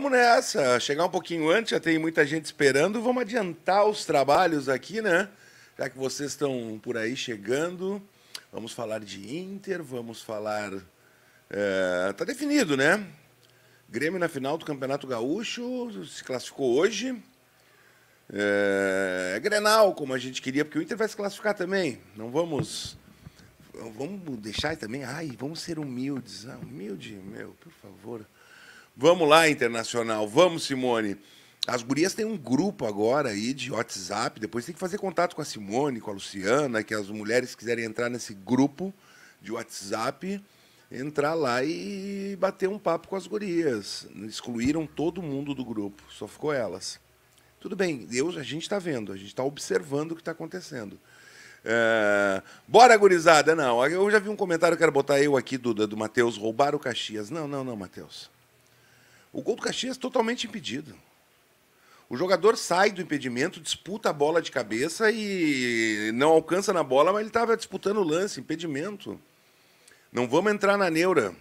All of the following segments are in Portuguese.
Vamos nessa, chegar um pouquinho antes, já tem muita gente esperando. Vamos adiantar os trabalhos aqui, né? Já que vocês estão por aí chegando, vamos falar de Inter, vamos falar. É, tá definido, né? Grêmio na final do Campeonato Gaúcho se classificou hoje. É, é Grenal, como a gente queria, porque o Inter vai se classificar também. Não vamos vamos deixar também. Ai, vamos ser humildes. Ah, humilde, meu, por favor. Vamos lá, Internacional. Vamos, Simone. As gurias têm um grupo agora aí de WhatsApp. Depois tem que fazer contato com a Simone, com a Luciana, que as mulheres quiserem entrar nesse grupo de WhatsApp, entrar lá e bater um papo com as gurias. Excluíram todo mundo do grupo, só ficou elas. Tudo bem, Deus, a gente está vendo, a gente está observando o que está acontecendo. É... Bora, gurizada! Não, eu já vi um comentário, quero botar eu aqui, do do Matheus, roubar o Caxias. Não, não, não, Matheus. O gol do Caxias é totalmente impedido. O jogador sai do impedimento, disputa a bola de cabeça e não alcança na bola, mas ele estava disputando o lance, impedimento. Não vamos entrar na neura.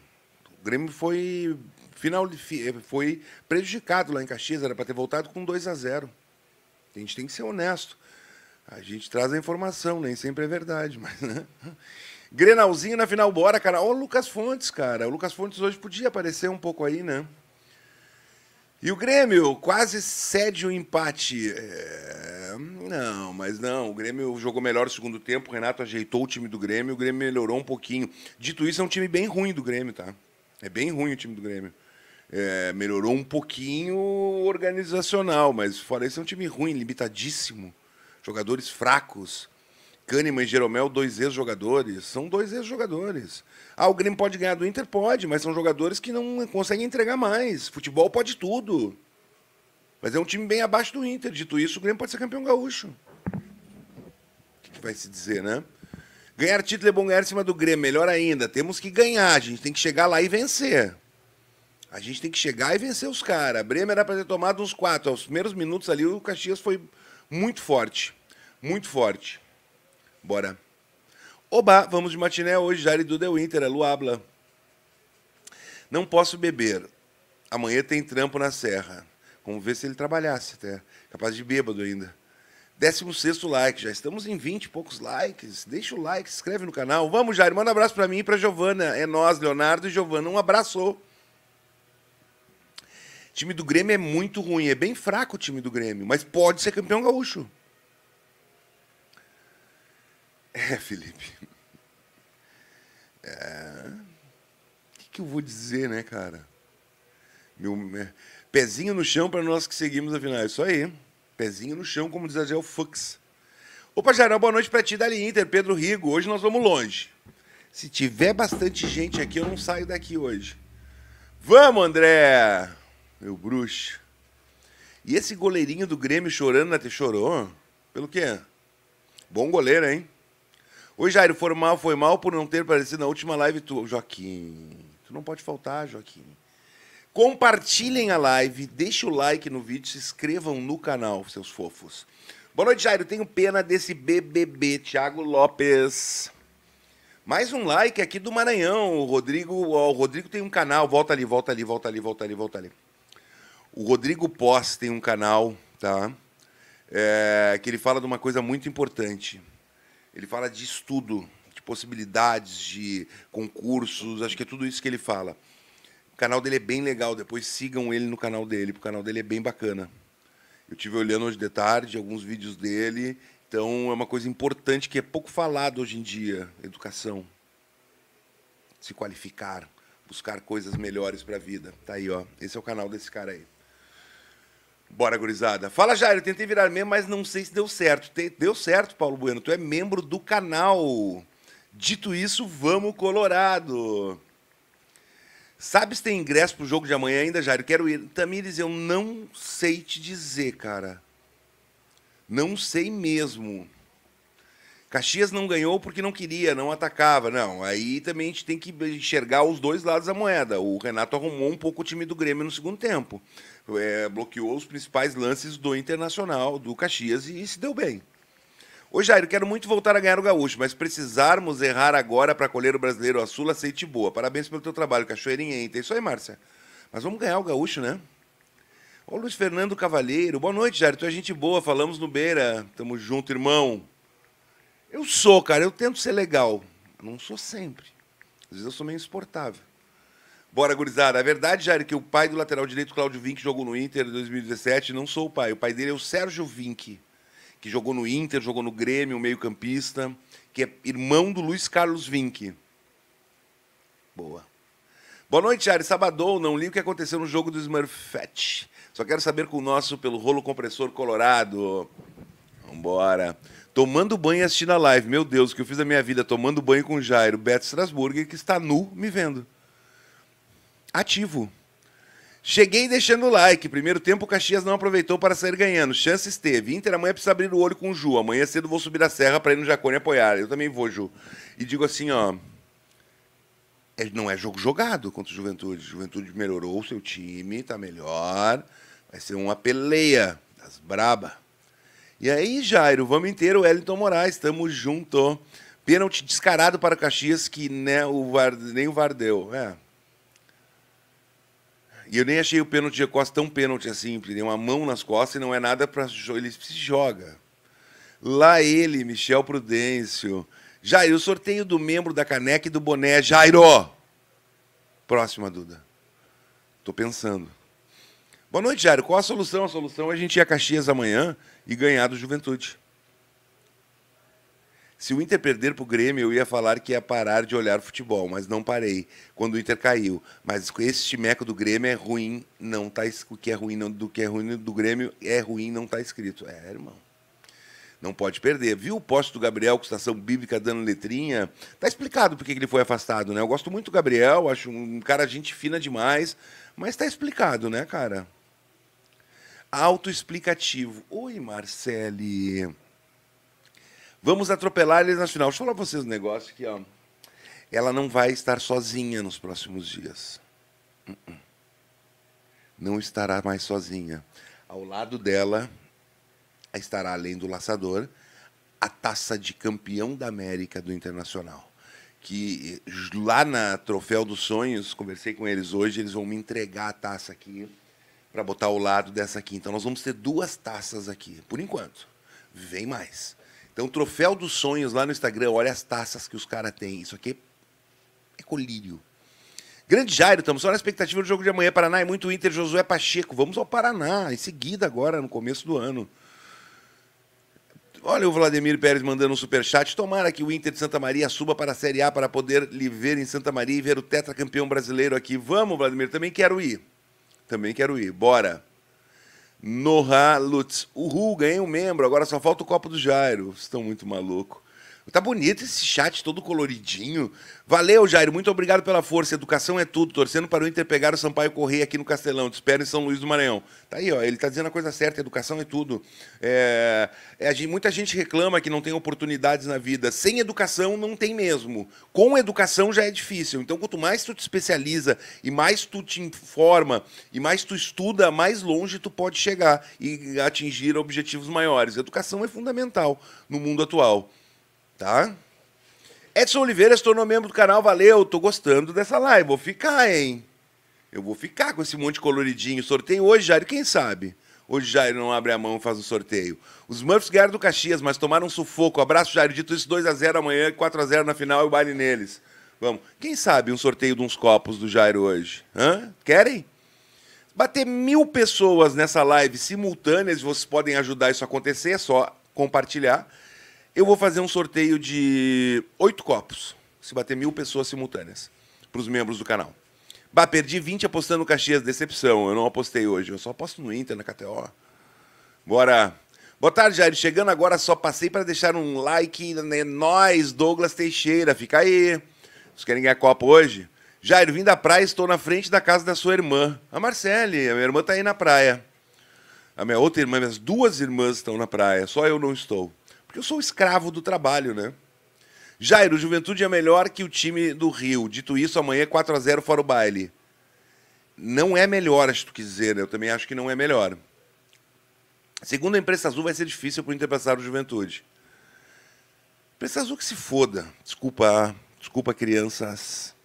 O Grêmio foi final eh, foi prejudicado lá em Caxias, era para ter voltado com 2 a 0. A gente tem que ser honesto. A gente traz a informação, nem sempre é verdade, mas né? Grenalzinho na final bora, cara. Ó, o Lucas Fontes, cara. O Lucas Fontes hoje podia aparecer um pouco aí, né? E o Grêmio quase cede o empate. É... Não, mas não. O Grêmio jogou melhor no segundo tempo. O Renato ajeitou o time do Grêmio. O Grêmio melhorou um pouquinho. Dito isso, é um time bem ruim do Grêmio, tá? É bem ruim o time do Grêmio. É... melhorou um pouquinho organizacional, mas fora isso, é um time ruim, limitadíssimo. Jogadores fracos. Kahneman e Jeromel, dois ex-jogadores, são dois ex-jogadores. Ah, o Grêmio pode ganhar do Inter? Pode, mas são jogadores que não conseguem entregar mais. Futebol pode tudo. Mas é um time bem abaixo do Inter. Dito isso, o Grêmio pode ser campeão gaúcho. O que vai se dizer, né? Ganhar título é bom ganhar em cima do Grêmio, melhor ainda. Temos que ganhar, a gente tem que chegar lá e vencer. A gente tem que chegar e vencer os caras. Bremer era para ter tomado uns quatro. Aos primeiros minutos ali, o Caxias foi muito forte. Muito forte. Bora. Oba, vamos de matiné hoje, Jari do The Winter, é Luabla. Não posso beber. Amanhã tem trampo na serra. Vamos ver se ele trabalhasse até. Capaz de bêbado ainda. 16 like, já estamos em 20 e poucos likes. Deixa o like, se inscreve no canal. Vamos, Jair, manda um abraço para mim e para Giovana. É nós, Leonardo e Giovana. Um abraço. O time do Grêmio é muito ruim, é bem fraco o time do Grêmio, mas pode ser campeão gaúcho. É, Felipe. É... O que, que eu vou dizer, né, cara? Meu é, pezinho no chão para nós que seguimos a final. É isso aí. Pezinho no chão, como diz a Gel Fux. Opa, Jarão, boa noite para ti, Dali Inter, Pedro Rigo. Hoje nós vamos longe. Se tiver bastante gente aqui, eu não saio daqui hoje. Vamos, André! Meu bruxo. E esse goleirinho do Grêmio chorando né? te chorou? Pelo quê? Bom goleiro, hein? Oi, Jairo, foi mal, foi mal por não ter aparecido na última live tua. Joaquim, tu não pode faltar, Joaquim. Compartilhem a live, deixe o like no vídeo, se inscrevam no canal, seus fofos. Boa noite, Jairo. Tenho pena desse BBB, Thiago Lopes. Mais um like aqui do Maranhão. O Rodrigo, o Rodrigo tem um canal. Volta ali, volta ali, volta ali, volta ali, volta ali. O Rodrigo Pós tem um canal, tá? É, que ele fala de uma coisa muito importante. Ele fala de estudo, de possibilidades, de concursos, acho que é tudo isso que ele fala. O canal dele é bem legal, depois sigam ele no canal dele, porque o canal dele é bem bacana. Eu tive olhando hoje de tarde alguns vídeos dele, então é uma coisa importante que é pouco falado hoje em dia, educação. Se qualificar, buscar coisas melhores para a vida. Tá aí, ó. Esse é o canal desse cara aí. Bora, gurizada. Fala, Jair. Eu tentei virar membro, mas não sei se deu certo. Deu certo, Paulo Bueno. Tu é membro do canal. Dito isso, vamos, Colorado. Sabe se tem ingresso pro jogo de amanhã ainda, Jair? Eu quero ir. Tamires, eu não sei te dizer, cara. Não sei mesmo. Caxias não ganhou porque não queria, não atacava. Não, aí também a gente tem que enxergar os dois lados da moeda. O Renato arrumou um pouco o time do Grêmio no segundo tempo é, bloqueou os principais lances do Internacional, do Caxias, e, e se deu bem. Ô Jairo, quero muito voltar a ganhar o gaúcho, mas precisarmos errar agora para colher o brasileiro a Sula aceite boa. Parabéns pelo teu trabalho, Cachoeirinha É Isso aí, Márcia. Mas vamos ganhar o gaúcho, né? Ô Luiz Fernando Cavalheiro, boa noite, Jairo. Tu é gente boa, falamos no Beira. Tamo junto, irmão. Eu sou, cara, eu tento ser legal. não sou sempre. Às vezes eu sou meio insuportável. Bora, gurizada. A verdade, Jair, é que o pai do lateral direito, Cláudio Vinck, jogou no Inter em 2017. Não sou o pai. O pai dele é o Sérgio Vinck, que jogou no Inter, jogou no Grêmio, meio-campista, que é irmão do Luiz Carlos Vinck. Boa. Boa noite, Jair. Sabadão, não li o que aconteceu no jogo do Smurfette. Só quero saber com o nosso pelo rolo compressor colorado. Vambora. Tomando banho e assistindo a live. Meu Deus, o que eu fiz da minha vida tomando banho com o Jairo Beto Strasburger, que está nu me vendo ativo. Cheguei deixando o like. Primeiro tempo, o Caxias não aproveitou para sair ganhando. Chances teve. Inter amanhã precisa abrir o olho com o Ju. Amanhã cedo vou subir a serra para ir no Jacone apoiar. Eu também vou, Ju. E digo assim, ó. É, não é jogo jogado contra o Juventude. Juventude melhorou o seu time, tá melhor. Vai ser uma peleia das braba. E aí, Jairo, vamos inteiro, Wellington Moraes, Tamo junto. Pênalti descarado para o Caxias que nem né, o VAR, nem o VAR deu. É, e eu nem achei o pênalti de Costa tão pênalti assim, porque tem uma mão nas costas e não é nada para. Ele se joga. Lá ele, Michel Prudêncio. Jairo, o sorteio do membro da caneca e do boné. Jairo! Próxima, Duda. Tô pensando. Boa noite, Jairo. Qual a solução? A solução é a gente ir a Caxias amanhã e ganhar do Juventude. Se o Inter perder para o Grêmio, eu ia falar que ia parar de olhar futebol, mas não parei quando o Inter caiu. Mas esse timeco do Grêmio é ruim, não tá o que é ruim não, do que é ruim do Grêmio é ruim, não está escrito. É, irmão. Não pode perder. Viu o poste do Gabriel com estação bíblica dando letrinha? Tá explicado por que ele foi afastado, né? Eu gosto muito do Gabriel, acho um cara gente fina demais, mas tá explicado, né, cara? Autoexplicativo. Oi, Marcele. Vamos atropelar eles na final. Deixa eu falar para vocês um negócio que, ó. Ela não vai estar sozinha nos próximos dias. Uh-uh. Não estará mais sozinha. Ao lado dela estará, além do laçador, a taça de campeão da América do Internacional. Que lá na Troféu dos Sonhos, conversei com eles hoje, eles vão me entregar a taça aqui para botar ao lado dessa aqui. Então nós vamos ter duas taças aqui, por enquanto. Vem mais um troféu dos sonhos lá no Instagram, olha as taças que os caras têm. Isso aqui é colírio. Grande Jairo, estamos só na expectativa do jogo de amanhã. Paraná é muito Inter, Josué Pacheco. Vamos ao Paraná, em seguida agora, no começo do ano. Olha o Vladimir Pérez mandando um superchat. Tomara que o Inter de Santa Maria suba para a Série A para poder lhe ver em Santa Maria e ver o tetracampeão brasileiro aqui. Vamos, Vladimir, também quero ir. Também quero ir. Bora. Noha Lutz. o Hulk ganhou um membro, agora só falta o copo do Jairo. Estão muito maluco. Tá bonito esse chat todo coloridinho. Valeu, Jair. Muito obrigado pela força. Educação é tudo. Torcendo para o Inter pegar o Sampaio Correia aqui no Castelão. Te espero em São Luís do Maranhão. Tá aí, ó. Ele tá dizendo a coisa certa. Educação é tudo. É... É, muita gente reclama que não tem oportunidades na vida. Sem educação, não tem mesmo. Com educação já é difícil. Então, quanto mais tu te especializa e mais tu te informa e mais tu estuda, mais longe tu pode chegar e atingir objetivos maiores. Educação é fundamental no mundo atual. Tá? Edson Oliveira se tornou membro do canal, valeu, tô gostando dessa live, vou ficar, hein? Eu vou ficar com esse monte coloridinho. Sorteio hoje, Jairo, quem sabe? Hoje Jairo não abre a mão e faz o sorteio. Os Murphs ganharam do Caxias, mas tomaram um sufoco. Abraço, Jairo. Dito isso, 2x0 amanhã, 4x0 na final e o baile neles. Vamos. Quem sabe um sorteio de uns copos do Jairo hoje? Hã? Querem? Bater mil pessoas nessa live simultâneas, vocês podem ajudar isso a acontecer, é só compartilhar. Eu vou fazer um sorteio de oito copos, se bater mil pessoas simultâneas, para os membros do canal. Bah, perdi 20 apostando no Caxias, decepção. Eu não apostei hoje, eu só aposto no Inter, na KTO. Bora. Boa tarde, Jair. Chegando agora, só passei para deixar um like. Né? Nós, Douglas Teixeira. Fica aí. Vocês querem ganhar copo hoje? Jair, vim da praia, estou na frente da casa da sua irmã, a Marcele. A minha irmã está aí na praia. A minha outra irmã, minhas duas irmãs estão na praia, só eu não estou. Porque eu sou escravo do trabalho, né? Jairo, Juventude é melhor que o time do Rio. Dito isso, amanhã é 4x0 fora o baile. Não é melhor, acho que tu quis dizer, né? Eu também acho que não é melhor. Segundo a imprensa azul, vai ser difícil para o Inter passar o Juventude. Imprensa azul que se foda. Desculpa, desculpa, crianças.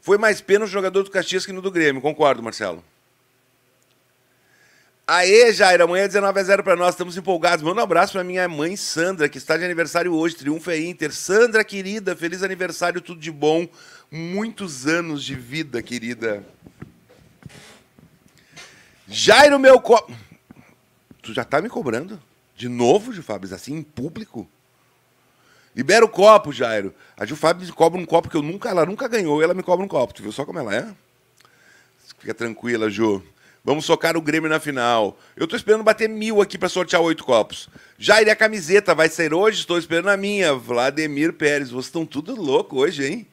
Foi mais pena o jogador do Caxias que no do Grêmio. Concordo, Marcelo. Aê, Jair, amanhã 19 é a 0 para nós, estamos empolgados. Manda um abraço para minha mãe Sandra, que está de aniversário hoje, Triunfo é Inter. Sandra, querida, feliz aniversário, tudo de bom. Muitos anos de vida, querida. Jairo, meu co... Tu já tá me cobrando? De novo, Fábio? assim, em público? Libera o copo, Jairo. A Jufabes cobra um copo que eu nunca, ela nunca ganhou, e ela me cobra um copo. Tu viu só como ela é? Fica tranquila, Ju. Vamos socar o Grêmio na final. Eu estou esperando bater mil aqui para sortear oito copos. Já iria a camiseta, vai sair hoje, estou esperando a minha. Vladimir Pérez, vocês estão tudo louco hoje, hein?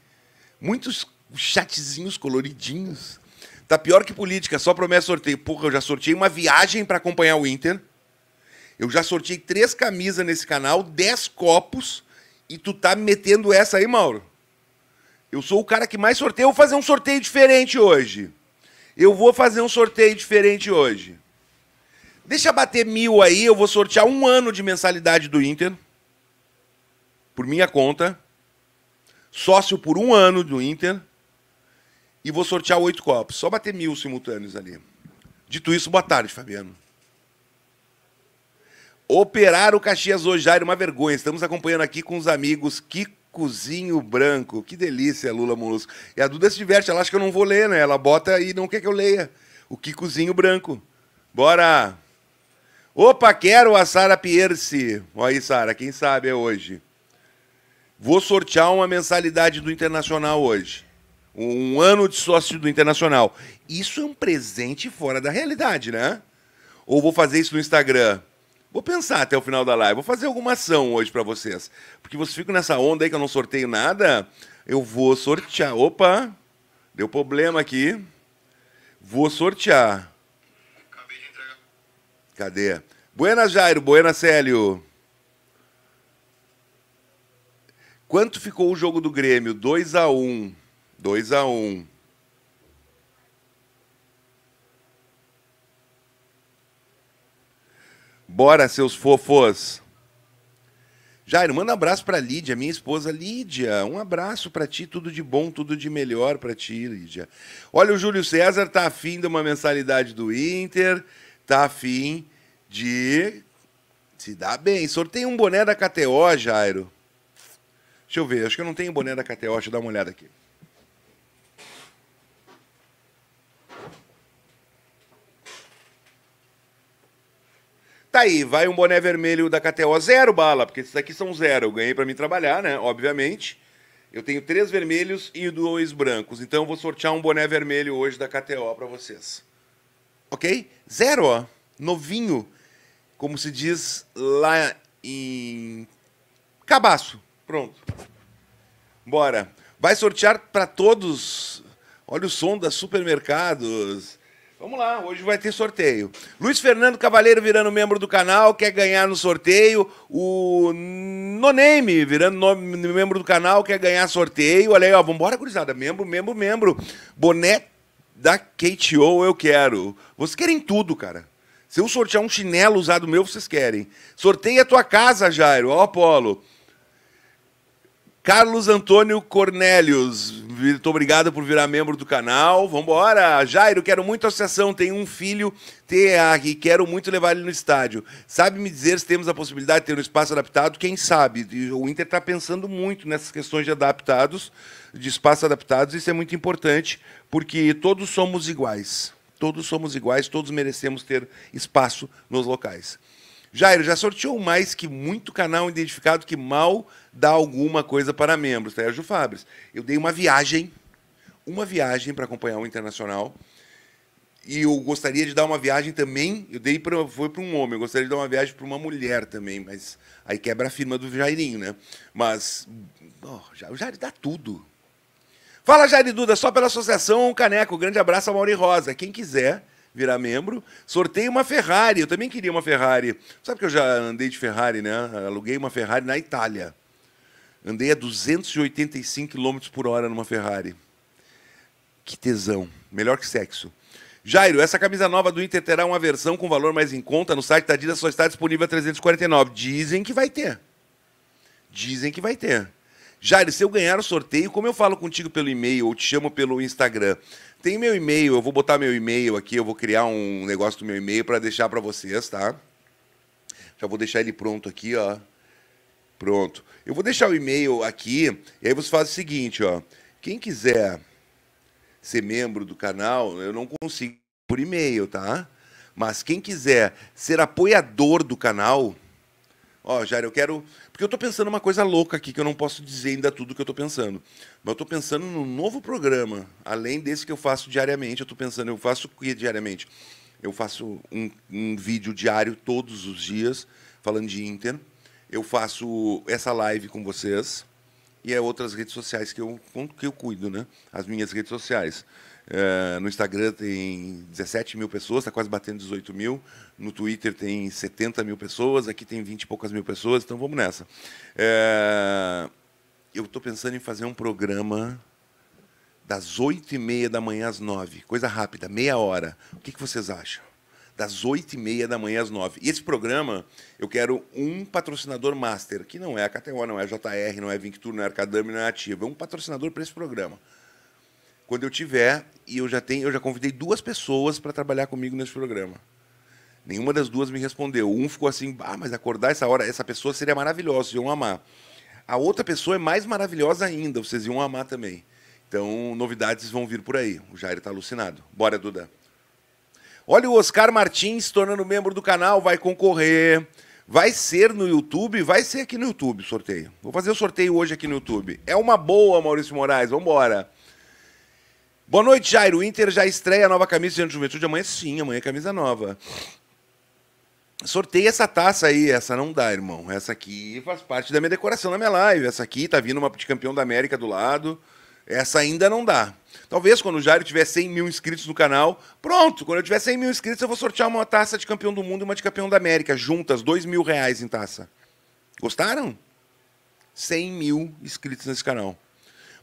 Muitos chatezinhos coloridinhos. Tá pior que política, só promessa sorteio. Porra, eu já sorteei uma viagem para acompanhar o Inter. Eu já sorteei três camisas nesse canal, dez copos, e tu tá metendo essa aí, Mauro? Eu sou o cara que mais sorteia, eu vou fazer um sorteio diferente hoje. Eu vou fazer um sorteio diferente hoje. Deixa bater mil aí, eu vou sortear um ano de mensalidade do Inter. Por minha conta. Sócio por um ano do Inter. E vou sortear oito copos. Só bater mil simultâneos ali. Dito isso, boa tarde, Fabiano. Operar o Caxias hoje já era uma vergonha. Estamos acompanhando aqui com os amigos Kiko cozinho branco. Que delícia, Lula Molusco. E a Duda se diverte, ela acha que eu não vou ler, né? Ela bota e não quer que eu leia. O que cozinho branco. Bora! Opa, quero a Sara Pierce. Olha aí, Sara, quem sabe é hoje. Vou sortear uma mensalidade do Internacional hoje. Um ano de sócio do Internacional. Isso é um presente fora da realidade, né? Ou vou fazer isso no Instagram? Vou pensar até o final da live. Vou fazer alguma ação hoje para vocês. Porque vocês ficam nessa onda aí que eu não sorteio nada. Eu vou sortear. Opa! Deu problema aqui. Vou sortear. Acabei de entregar. Cadê? Buenas, Jairo. Buena Célio. Quanto ficou o jogo do Grêmio? 2 a 1 2 a 1 Bora, seus fofos! Jairo, manda um abraço para Lídia, minha esposa Lídia. Um abraço para ti, tudo de bom, tudo de melhor para ti, Lídia. Olha, o Júlio César tá afim de uma mensalidade do Inter, tá afim de se dar bem. Sorteia um boné da KTO, Jairo. Deixa eu ver, acho que eu não tenho boné da KTO, deixa eu dar uma olhada aqui. Tá aí, vai um boné vermelho da KTO, zero bala, porque esses aqui são zero. Eu ganhei para mim trabalhar, né? Obviamente. Eu tenho três vermelhos e dois brancos. Então eu vou sortear um boné vermelho hoje da KTO para vocês. Ok? Zero, ó. Novinho. Como se diz lá em. Cabaço. Pronto. Bora. Vai sortear para todos. Olha o som das supermercados. Vamos lá, hoje vai ter sorteio. Luiz Fernando Cavaleiro virando membro do canal, quer ganhar no sorteio. O Noname virando membro do canal, quer ganhar sorteio. Olha aí, ó, vambora, gurizada. Membro, membro, membro. Boné da KTO eu quero. Vocês querem tudo, cara. Se eu sortear um chinelo usado meu, vocês querem. Sorteia a tua casa, Jairo. Ó, Apolo. Carlos Antônio Cornélios, muito obrigado por virar membro do canal. Vambora! Jairo, quero muito a associação, tenho um filho TA e quero muito levar ele no estádio. Sabe me dizer se temos a possibilidade de ter um espaço adaptado? Quem sabe? O Inter está pensando muito nessas questões de adaptados, de espaços adaptados, isso é muito importante, porque todos somos iguais. Todos somos iguais, todos merecemos ter espaço nos locais. Jairo, já sorteou mais que muito canal identificado que mal dar alguma coisa para membros. Sérgio Fabres. Eu dei uma viagem, uma viagem para acompanhar o Internacional. E eu gostaria de dar uma viagem também. Eu dei para foi para um homem, eu gostaria de dar uma viagem para uma mulher também, mas aí quebra a firma do Jairinho, né? Mas oh, o Jair dá tudo. Fala Jair Duda, só pela associação Caneco. Grande abraço a Mauri Rosa. Quem quiser virar membro, sorteio uma Ferrari. Eu também queria uma Ferrari. Sabe que eu já andei de Ferrari, né? Aluguei uma Ferrari na Itália. Andei a 285 km por hora numa Ferrari. Que tesão. Melhor que sexo. Jairo, essa camisa nova do Inter terá uma versão com valor mais em conta no site da Adidas, só está disponível a 349. Dizem que vai ter. Dizem que vai ter. Jairo, se eu ganhar o sorteio, como eu falo contigo pelo e-mail ou te chamo pelo Instagram? Tem meu e-mail, eu vou botar meu e-mail aqui, eu vou criar um negócio do meu e-mail para deixar para vocês, tá? Já vou deixar ele pronto aqui, ó. Pronto. Eu vou deixar o e-mail aqui, e aí você faz o seguinte, ó. Quem quiser ser membro do canal, eu não consigo por e-mail, tá? Mas quem quiser ser apoiador do canal, ó, Jair, eu quero. Porque eu estou pensando uma coisa louca aqui que eu não posso dizer ainda tudo que eu estou pensando. Mas eu estou pensando num novo programa, além desse que eu faço diariamente. Eu estou pensando, eu faço o que diariamente? Eu faço um, um vídeo diário todos os dias, falando de Inter eu faço essa live com vocês e é outras redes sociais que eu, que eu cuido, né? As minhas redes sociais. Eh, no Instagram tem 17 mil pessoas, está quase batendo 18 mil. No Twitter tem 70 mil pessoas, aqui tem 20 e poucas mil pessoas, então vamos nessa. Eh, eu estou pensando em fazer um programa das 8 e meia da manhã às 9, coisa rápida, meia hora. O que, que vocês acham? das 8h30 da manhã às 9 E esse programa, eu quero um patrocinador master, que não é a KTO, não é a JR, não é a Victur, não é a Arcadame, não é a Ativa. É um patrocinador para esse programa. Quando eu tiver, e eu já tenho, eu já convidei duas pessoas para trabalhar comigo nesse programa. Nenhuma das duas me respondeu. Um ficou assim, ah, mas acordar essa hora, essa pessoa seria maravilhosa, vocês iam amar. A outra pessoa é mais maravilhosa ainda, vocês iam amar também. Então, novidades vão vir por aí. O Jair está alucinado. Bora, Duda. Olha o Oscar Martins tornando membro do canal, vai concorrer. Vai ser no YouTube, vai ser aqui no YouTube o sorteio. Vou fazer o sorteio hoje aqui no YouTube. É uma boa, Maurício Moraes, vamos embora. Boa noite, Jairo. O Inter já estreia a nova camisa de Juventude amanhã? Sim, amanhã é camisa nova. Sorteia essa taça aí, essa não dá, irmão. Essa aqui faz parte da minha decoração na minha live. Essa aqui tá vindo uma de campeão da América do lado. Essa ainda não dá. Talvez quando o Jairo tiver 100 mil inscritos no canal, pronto, quando eu tiver 100 mil inscritos, eu vou sortear uma taça de campeão do mundo e uma de campeão da América, juntas, 2 mil reais em taça. Gostaram? 100 mil inscritos nesse canal.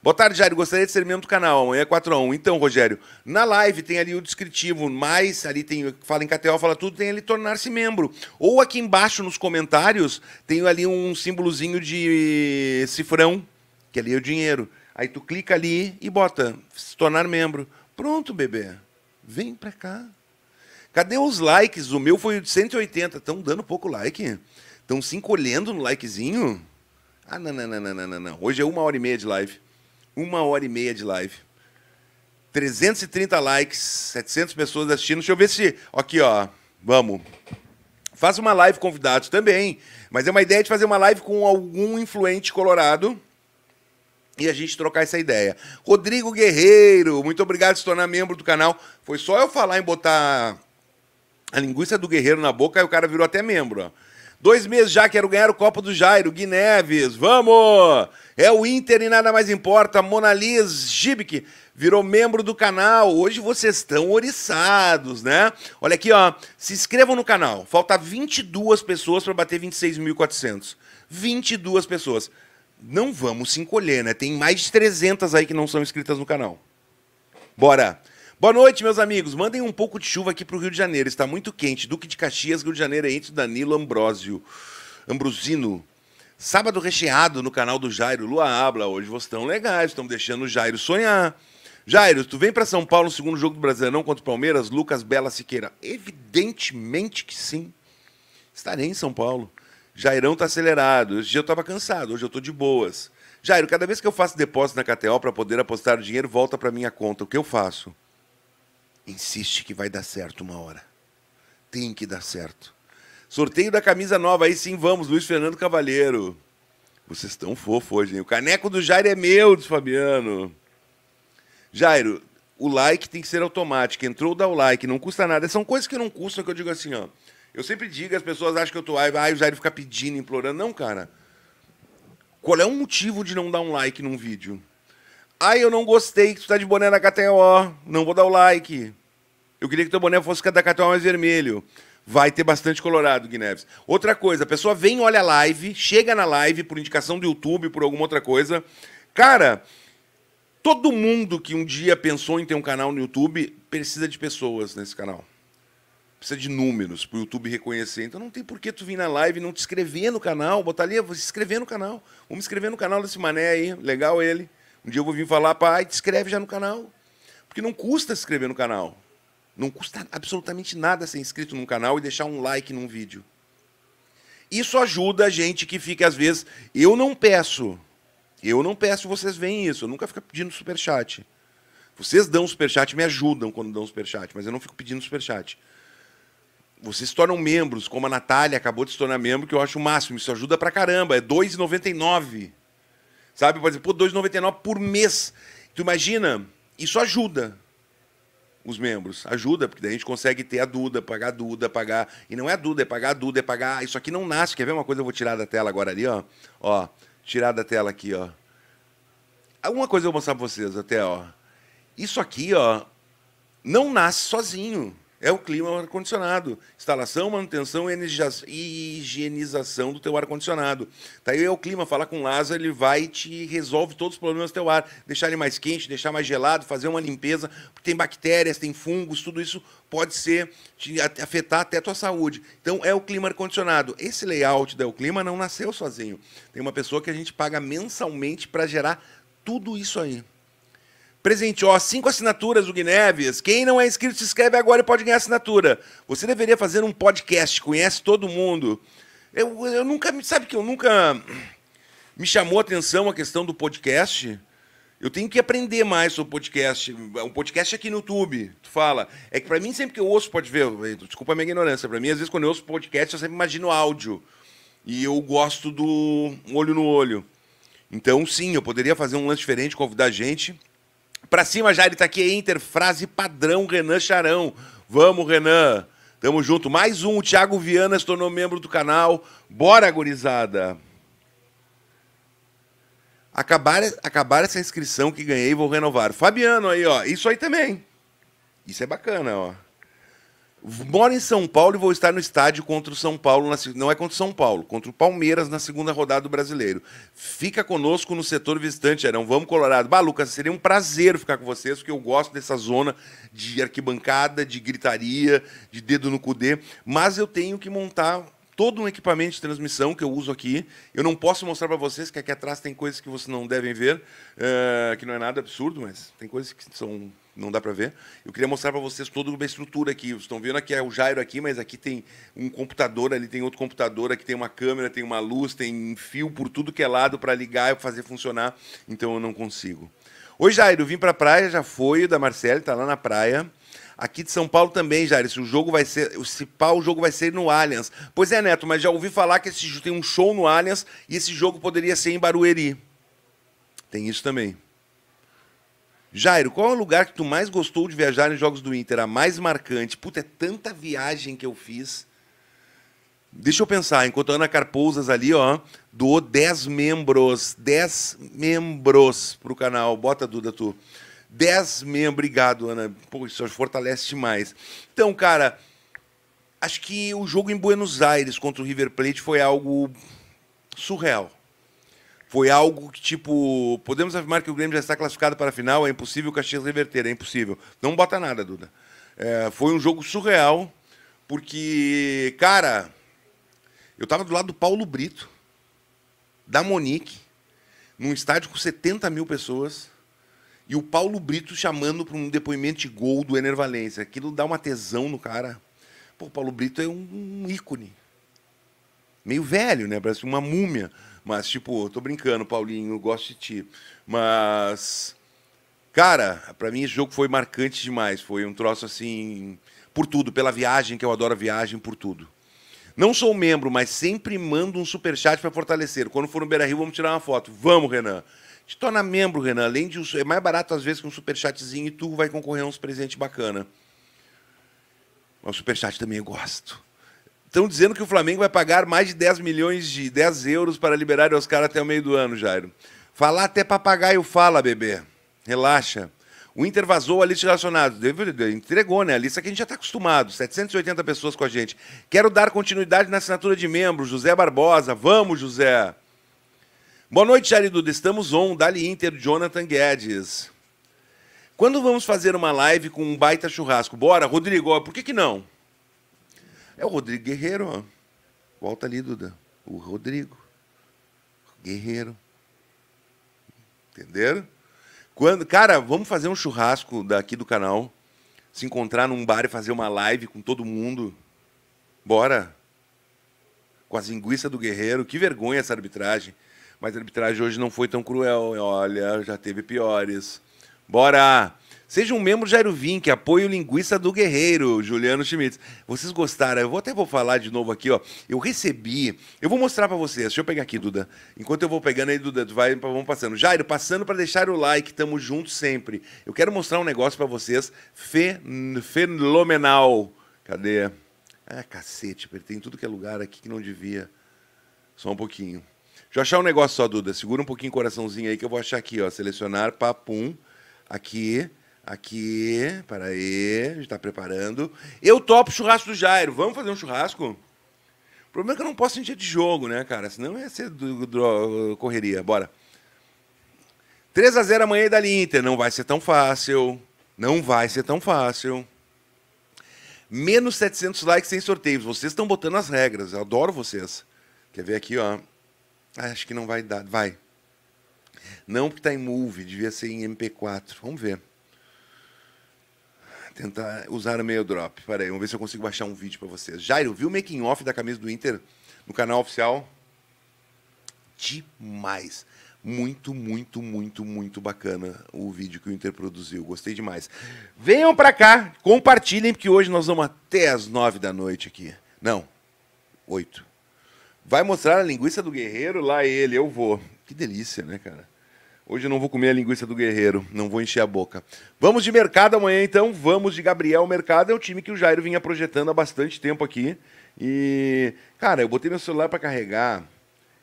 Boa tarde, Jairo. Gostaria de ser membro do canal. Amanhã é 4x1. Então, Rogério, na live tem ali o descritivo, mais ali tem, fala em KTO, fala tudo, tem ali tornar-se membro. Ou aqui embaixo nos comentários tem ali um símbolozinho de cifrão, que ali é o dinheiro. Aí tu clica ali e bota se tornar membro. Pronto, bebê. Vem pra cá. Cadê os likes? O meu foi de 180. Estão dando pouco like? Estão se encolhendo no likezinho? Ah, não, não, não, não, não, não. Hoje é uma hora e meia de live. Uma hora e meia de live. 330 likes, 700 pessoas assistindo. Deixa eu ver se. Aqui, ó. Vamos. Faça uma live convidados também. Mas é uma ideia de fazer uma live com algum influente colorado e a gente trocar essa ideia. Rodrigo Guerreiro, muito obrigado por se tornar membro do canal. Foi só eu falar em botar a linguiça do Guerreiro na boca e o cara virou até membro. Dois meses já, quero ganhar o Copa do Jairo. Gui Neves, vamos! É o Inter e nada mais importa. Monaliz Gibic virou membro do canal. Hoje vocês estão oriçados, né? Olha aqui, ó. Se inscrevam no canal. Falta 22 pessoas para bater 26.400. 22 pessoas não vamos se encolher, né? Tem mais de 300 aí que não são inscritas no canal. Bora! Boa noite, meus amigos. Mandem um pouco de chuva aqui para o Rio de Janeiro. Está muito quente. Duque de Caxias, Rio de Janeiro, é entre Danilo Ambrosio. Ambrosino. Sábado recheado no canal do Jairo. Lua Habla, hoje vocês estão legais, estão deixando o Jairo sonhar. Jairo, tu vem para São Paulo no segundo jogo do Brasileirão contra o Palmeiras? Lucas Bela Siqueira. Evidentemente que sim. Estarei em São Paulo. Jairão tá acelerado. Esse dia eu tava cansado, hoje eu tô de boas. Jairo, cada vez que eu faço depósito na KTO para poder apostar o dinheiro, volta para minha conta. O que eu faço? Insiste que vai dar certo uma hora. Tem que dar certo. Sorteio da camisa nova, aí sim vamos, Luiz Fernando Cavalheiro. Vocês estão fofos hoje, hein? O caneco do Jairo é meu, diz Fabiano. Jairo, o like tem que ser automático. Entrou, dá o like, não custa nada. São coisas que não custam, que eu digo assim, ó. Eu sempre digo, as pessoas acham que eu tô. Ah, o Jair fica pedindo, implorando. Não, cara. Qual é o motivo de não dar um like num vídeo? Ai, eu não gostei que tu tá de boné na KTO. Não vou dar o like. Eu queria que teu boné fosse da KTO mais vermelho. Vai ter bastante colorado, Guineves. Outra coisa, a pessoa vem, olha a live, chega na live por indicação do YouTube, por alguma outra coisa. Cara, todo mundo que um dia pensou em ter um canal no YouTube precisa de pessoas nesse canal precisa de números para o YouTube reconhecer. Então não tem por que tu vir na live e não te inscrever no canal, botar ali, vou se inscrever no canal. vamos me inscrever no canal desse mané aí, legal ele. Um dia eu vou vir falar, pai, te inscreve já no canal. Porque não custa se inscrever no canal. Não custa absolutamente nada ser inscrito num canal e deixar um like num vídeo. Isso ajuda a gente que fica, às vezes, eu não peço. Eu não peço, vocês veem isso. Eu nunca fico pedindo superchat. Vocês dão superchat, me ajudam quando dão superchat, mas eu não fico pedindo superchat vocês se tornam membros, como a Natália acabou de se tornar membro, que eu acho o máximo. Isso ajuda pra caramba. É R$ 2,99. Sabe? Pode dizer, pô, R$ 2,99 por mês. Tu imagina? Isso ajuda os membros. Ajuda, porque daí a gente consegue ter a Duda, pagar a Duda, pagar. E não é a Duda, é pagar a Duda, é pagar. Isso aqui não nasce. Quer ver uma coisa? Eu vou tirar da tela agora ali, ó. Ó, tirar da tela aqui, ó. alguma coisa eu vou mostrar pra vocês até, ó. Isso aqui, ó, não nasce sozinho é o clima ar-condicionado. Instalação, manutenção e higienização do teu ar-condicionado. Tá aí é o clima, falar com o Lázaro, ele vai te resolve todos os problemas do teu ar. Deixar ele mais quente, deixar mais gelado, fazer uma limpeza, porque tem bactérias, tem fungos, tudo isso pode ser te afetar até a tua saúde. Então é o clima ar-condicionado. Esse layout da Clima não nasceu sozinho. Tem uma pessoa que a gente paga mensalmente para gerar tudo isso aí. Presenteou cinco assinaturas do Guineves. Quem não é inscrito, se inscreve agora e pode ganhar assinatura. Você deveria fazer um podcast, conhece todo mundo. Eu, eu nunca. Sabe que eu nunca. Me chamou a atenção a questão do podcast. Eu tenho que aprender mais sobre podcast. É um podcast aqui no YouTube, tu fala. É que para mim, sempre que eu ouço, pode ver, desculpa a minha ignorância, para mim, às vezes quando eu ouço podcast, eu sempre imagino áudio. E eu gosto do olho no olho. Então, sim, eu poderia fazer um lance diferente, convidar gente. Pra cima, Jair, tá aqui, Inter, frase padrão, Renan Charão. Vamos, Renan. Tamo junto. Mais um, o Thiago Viana se tornou membro do canal. Bora, gurizada. Acabar, acabar essa inscrição que ganhei, vou renovar. Fabiano aí, ó. Isso aí também. Isso é bacana, ó. Moro em São Paulo e vou estar no estádio contra o São Paulo, na, não é contra o São Paulo, contra o Palmeiras na segunda rodada do Brasileiro. Fica conosco no setor visitante, Arão. Vamos, Colorado. Bah, Lucas, seria um prazer ficar com vocês, porque eu gosto dessa zona de arquibancada, de gritaria, de dedo no cudê, mas eu tenho que montar todo um equipamento de transmissão que eu uso aqui. Eu não posso mostrar para vocês que aqui atrás tem coisas que vocês não devem ver, uh, que não é nada absurdo, mas tem coisas que são não dá para ver. Eu queria mostrar para vocês toda uma estrutura aqui. Vocês estão vendo aqui é o Jairo aqui, mas aqui tem um computador, ali tem outro computador, aqui tem uma câmera, tem uma luz, tem fio por tudo que é lado para ligar e fazer funcionar. Então eu não consigo. Oi, Jairo, vim para a praia, já foi, o da Marcele está lá na praia. Aqui de São Paulo também, Jair. Se o jogo vai ser. Se pau o jogo vai ser no Allianz. Pois é, Neto, mas já ouvi falar que esse, tem um show no Allianz e esse jogo poderia ser em Barueri. Tem isso também. Jairo, qual é o lugar que tu mais gostou de viajar nos Jogos do Inter? A mais marcante? Puta, é tanta viagem que eu fiz. Deixa eu pensar, enquanto a Ana Carpousas ali, ó, doou 10 membros, 10 membros pro canal. Bota, Duda, tu. 10 membros, obrigado, Ana. Pô, isso fortalece demais. Então, cara, acho que o jogo em Buenos Aires contra o River Plate foi algo surreal foi algo que, tipo, podemos afirmar que o Grêmio já está classificado para a final, é impossível o Caxias reverter, é impossível. Não bota nada, Duda. É, foi um jogo surreal, porque, cara, eu estava do lado do Paulo Brito, da Monique, num estádio com 70 mil pessoas, e o Paulo Brito chamando para um depoimento de gol do Enervalência. Aquilo dá uma tesão no cara. Pô, o Paulo Brito é um, um ícone. Meio velho, né? Parece uma múmia mas, tipo, tô brincando, Paulinho, gosto de ti. Mas. Cara, para mim esse jogo foi marcante demais. Foi um troço assim. Por tudo, pela viagem, que eu adoro viagem, por tudo. Não sou membro, mas sempre mando um super chat para fortalecer. Quando for no Beira Rio, vamos tirar uma foto. Vamos, Renan. Te torna membro, Renan. Além de é mais barato às vezes que um super chatzinho e tu vai concorrer a uns presentes bacana. Mas o super chat também eu gosto. Estão dizendo que o Flamengo vai pagar mais de 10 milhões de 10 euros para liberar os caras até o meio do ano, Jairo. Falar até papagaio fala, bebê. Relaxa. O Inter vazou a lista de relacionados. Entregou, né? A lista que a gente já está acostumado. 780 pessoas com a gente. Quero dar continuidade na assinatura de membros. José Barbosa. Vamos, José. Boa noite, Duda. Estamos on. Dali Inter, Jonathan Guedes. Quando vamos fazer uma live com um baita churrasco? Bora, Rodrigo, por que, que não? É o Rodrigo Guerreiro, ó. Volta ali, Duda. O Rodrigo. Guerreiro. Entenderam? Quando, cara, vamos fazer um churrasco daqui do canal. Se encontrar num bar e fazer uma live com todo mundo. Bora. Com as linguiças do Guerreiro. Que vergonha essa arbitragem. Mas a arbitragem hoje não foi tão cruel. Olha, já teve piores. Bora! Seja um membro Jairo apoia apoio linguista do Guerreiro, Juliano Schmitz. Vocês gostaram? Eu vou até vou falar de novo aqui, ó. Eu recebi, eu vou mostrar para vocês. Deixa eu pegar aqui, Duda. Enquanto eu vou pegando aí, Duda, tu vai, vamos passando. Jairo, passando para deixar o like, tamo junto sempre. Eu quero mostrar um negócio para vocês fen fenomenal. Cadê? Ah, cacete, tem tudo que é lugar aqui que não devia. Só um pouquinho. Deixa eu achar um negócio só, Duda. Segura um pouquinho o coraçãozinho aí que eu vou achar aqui, ó. Selecionar, papum. Aqui. Aqui, para aí, a gente está preparando. Eu topo o churrasco do Jairo. Vamos fazer um churrasco? O problema é que eu não posso sentir de jogo, né, cara? Senão ia ser do, do, correria. Bora. 3 a 0 amanhã e da Inter. Não vai ser tão fácil. Não vai ser tão fácil. Menos 700 likes sem sorteios. Vocês estão botando as regras. Eu adoro vocês. Quer ver aqui, ó. Ah, acho que não vai dar. Vai. Não porque está em move. Devia ser em MP4. Vamos ver tentar usar o meio drop. Peraí, vamos ver se eu consigo baixar um vídeo para vocês. Jairo, viu o making off da camisa do Inter no canal oficial? Demais. Muito, muito, muito, muito bacana o vídeo que o Inter produziu. Gostei demais. Venham para cá, compartilhem, porque hoje nós vamos até as nove da noite aqui. Não, oito. Vai mostrar a linguiça do guerreiro, lá ele, eu vou. Que delícia, né, cara? Hoje eu não vou comer a linguiça do Guerreiro, não vou encher a boca. Vamos de mercado amanhã, então. Vamos de Gabriel Mercado. É o time que o Jairo vinha projetando há bastante tempo aqui. E, cara, eu botei meu celular para carregar.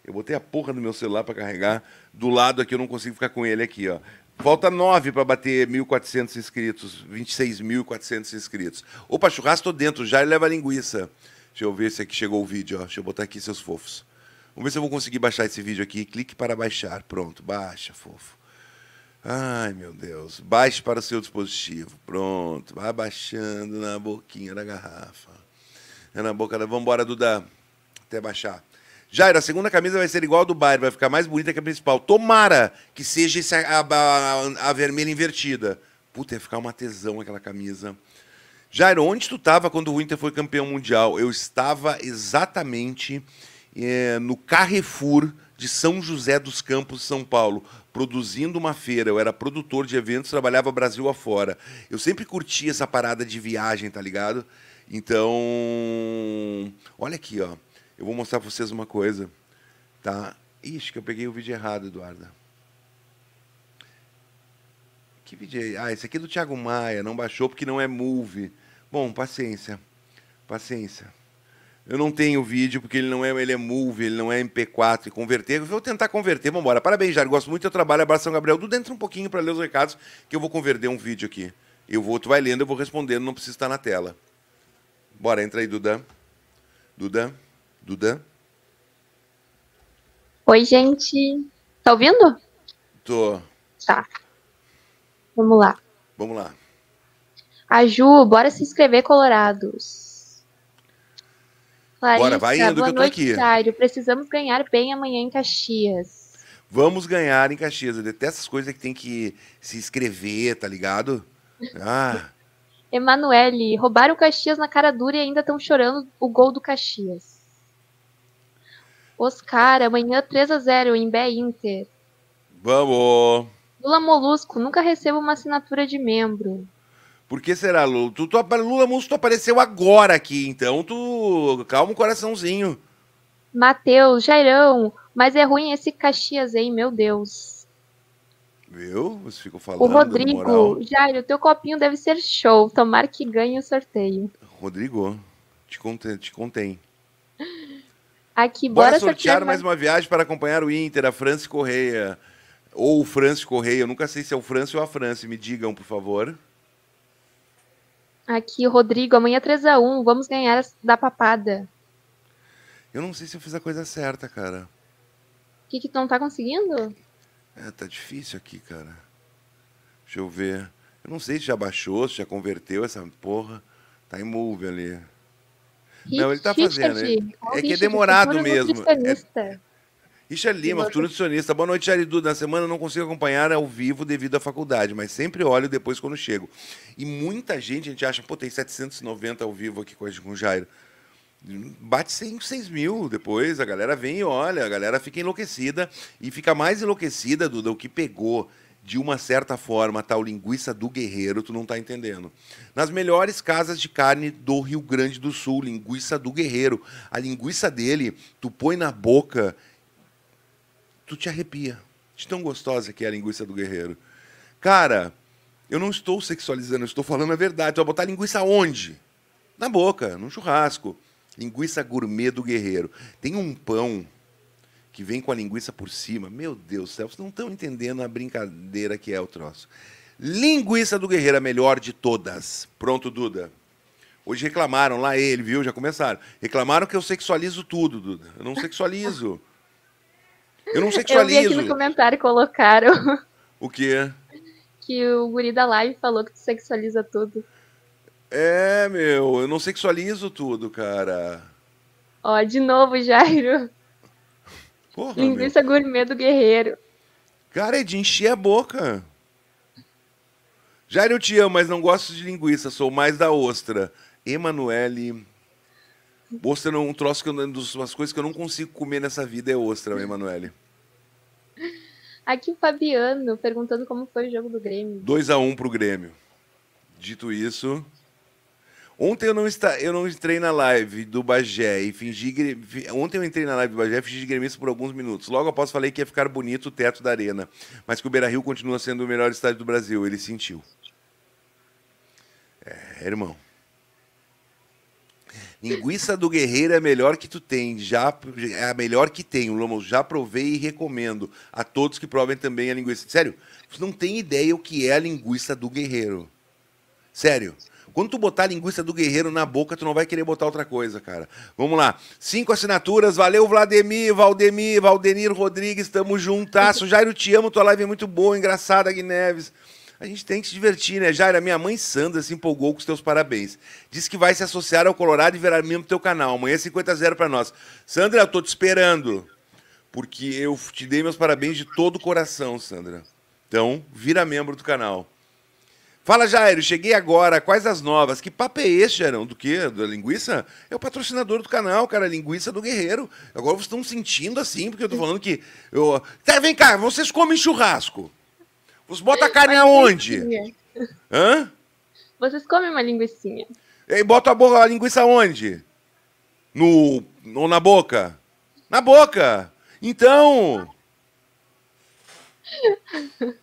Eu botei a porra do meu celular para carregar. Do lado aqui, eu não consigo ficar com ele aqui, ó. Falta nove para bater 1.400 inscritos, 26.400 inscritos. Opa, churrasco, tô dentro, já leva a linguiça. Deixa eu ver se aqui chegou o vídeo, ó. Deixa eu botar aqui seus fofos. Vamos ver se eu vou conseguir baixar esse vídeo aqui. Clique para baixar. Pronto, baixa, fofo. Ai, meu Deus. Baixe para o seu dispositivo. Pronto. Vai baixando na boquinha da garrafa. É na boca da. Vambora, Duda. Até baixar. Jairo, a segunda camisa vai ser igual a do Bayern, vai ficar mais bonita que a principal. Tomara que seja esse, a, a, a, vermelha invertida. Puta, ia ficar uma tesão aquela camisa. Jairo, onde tu estava quando o Inter foi campeão mundial? Eu estava exatamente é, no Carrefour de São José dos Campos, São Paulo, produzindo uma feira. Eu era produtor de eventos, trabalhava Brasil afora. Eu sempre curti essa parada de viagem, tá ligado? Então, olha aqui, ó. Eu vou mostrar para vocês uma coisa, tá? Ixi, que eu peguei o vídeo errado, Eduarda. Que vídeo é? Ah, esse aqui é do Thiago Maia, não baixou porque não é movie. Bom, paciência. Paciência. Eu não tenho vídeo, porque ele não é, ele é move, ele não é MP4 e converter. Eu vou tentar converter, vamos embora. Parabéns, Jair. Gosto muito do teu trabalho. Abraço, São Gabriel. Do dentro um pouquinho para ler os recados, que eu vou converter um vídeo aqui. Eu vou, tu vai lendo, eu vou respondendo, não precisa estar na tela. Bora, entra aí, Duda. Duda? Duda? Oi, gente. Tá ouvindo? Tô. Tá. Vamos lá. Vamos lá. A Ju, bora se inscrever, Colorados. Bora, vai indo que eu tô noite, aqui. Dário. Precisamos ganhar bem amanhã em Caxias. Vamos ganhar em Caxias. Eu detesto essas coisas que tem que se inscrever, tá ligado? Ah. Emanuele, roubaram o Caxias na cara dura e ainda estão chorando o gol do Caxias. Oscar, amanhã 3 a 0 em Bé Inter. Vamos! Lula Molusco, nunca recebo uma assinatura de membro. Por que será, Lula? Tu, tu, Lula Musso, tu apareceu agora aqui, então tu calma o coraçãozinho. Matheus, Jairão, mas é ruim esse Caxias aí, meu Deus. Viu? Você ficou falando. O Rodrigo, Jairo, teu copinho deve ser show. Tomara que ganhe o sorteio. Rodrigo, te contém. Te contém. Aqui, bora, bora sortear mais uma viagem para acompanhar o Inter, a França Correia. Ou o Francis Correia, eu nunca sei se é o França ou a França, me digam, por favor. Aqui, Rodrigo, amanhã 3x1, vamos ganhar da papada. Eu não sei se eu fiz a coisa certa, cara. O que, que não tá conseguindo? É, tá difícil aqui, cara. Deixa eu ver. Eu não sei se já baixou, se já converteu essa porra. Tá em move ali. Hit, não, ele tá fazendo. Hit, ele... É, que é demorado mesmo. É, Richard é Lima, futuro tá- nutricionista. Boa noite, Aridu. Na semana não consigo acompanhar ao vivo devido à faculdade, mas sempre olho depois quando chego. E muita gente, a gente acha, pô, tem 790 ao vivo aqui com, a gente, com o Jairo. Bate 5, 6 mil depois, a galera vem e olha, a galera fica enlouquecida e fica mais enlouquecida, Duda, o que pegou de uma certa forma tal linguiça do guerreiro, tu não tá entendendo. Nas melhores casas de carne do Rio Grande do Sul, linguiça do guerreiro. A linguiça dele, tu põe na boca tu te arrepia. De tão gostosa que é a linguiça do guerreiro. Cara, eu não estou sexualizando, eu estou falando a verdade. Tu vai botar linguiça onde? Na boca, num churrasco. Linguiça gourmet do guerreiro. Tem um pão que vem com a linguiça por cima. Meu Deus do céu, vocês não estão entendendo a brincadeira que é o troço. Linguiça do guerreiro, a melhor de todas. Pronto, Duda. Hoje reclamaram lá ele, viu? Já começaram. Reclamaram que eu sexualizo tudo, Duda. Eu não sexualizo. Eu não sexualizo. Eu vi aqui no comentário colocaram. O quê? Que o guri da live falou que tu sexualiza tudo. É, meu, eu não sexualizo tudo, cara. Ó, de novo, Jairo. Porra, Linguiça meu. gourmet do guerreiro. Cara, é de encher a boca. Jairo, eu te amo, mas não gosto de linguiça, sou mais da ostra. Emanuele Ostra é um troço que eu, é umas coisas que eu não consigo comer nessa vida é ostra, né, Emanuele? Aqui o Fabiano perguntando como foi o jogo do Grêmio. 2 a 1 um pro Grêmio. Dito isso, ontem eu não está, eu não entrei na live do Bagé e fingi ontem eu entrei na live do Bagé, e fingi gremista por alguns minutos. Logo após falei que ia ficar bonito o teto da arena, mas que o Beira-Rio continua sendo o melhor estádio do Brasil, ele sentiu. É, irmão. Linguiça do Guerreiro é a melhor que tu tem, já é a melhor que tem. O já provei e recomendo a todos que provem também a linguiça. Sério, vocês não tem ideia o que é a linguiça do Guerreiro. Sério. Quando tu botar a linguiça do guerreiro na boca, tu não vai querer botar outra coisa, cara. Vamos lá. Cinco assinaturas. Valeu, Vladimir, Valdemir, Valdenir Rodrigues. Tamo juntasso. Jairo, te amo. Tua live é muito boa, engraçada, Guineves a gente tem que se divertir, né? Jairo, a minha mãe Sandra se empolgou com os teus parabéns. Diz que vai se associar ao Colorado e virar do teu canal. Amanhã é 50 0 para nós. Sandra, eu tô te esperando. Porque eu te dei meus parabéns de todo o coração, Sandra. Então, vira membro do canal. Fala, Jairo, cheguei agora, quais as novas? Que papo é esse, Jairão? Do quê? Da linguiça? É o patrocinador do canal, cara, linguiça do guerreiro. Agora vocês estão sentindo assim, porque eu tô falando que. Eu... Tá, vem cá, vocês comem churrasco. Os bota carne aonde? Hã? Vocês comem uma linguiçinha. E aí, bota a, boca, a linguiça onde? No, no, na boca? Na boca! Então.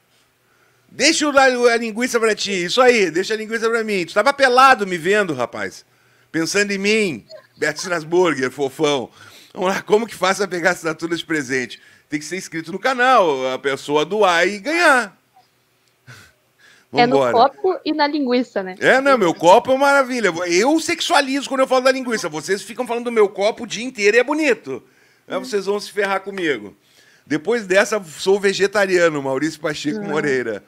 Deixa a linguiça pra ti, isso aí, deixa a linguiça pra mim. Tu tava pelado me vendo, rapaz. Pensando em mim, Beto Strasburger, fofão. Vamos lá, como que faço pra pegar assinatura de presente? Tem que ser inscrito no canal, a pessoa doar e ganhar. Vambora. É no copo e na linguiça, né? É, não, meu copo é uma maravilha. Eu sexualizo quando eu falo da linguiça. Vocês ficam falando do meu copo o dia inteiro e é bonito. Aí vocês vão se ferrar comigo. Depois dessa, sou vegetariano, Maurício Pacheco ah. Moreira.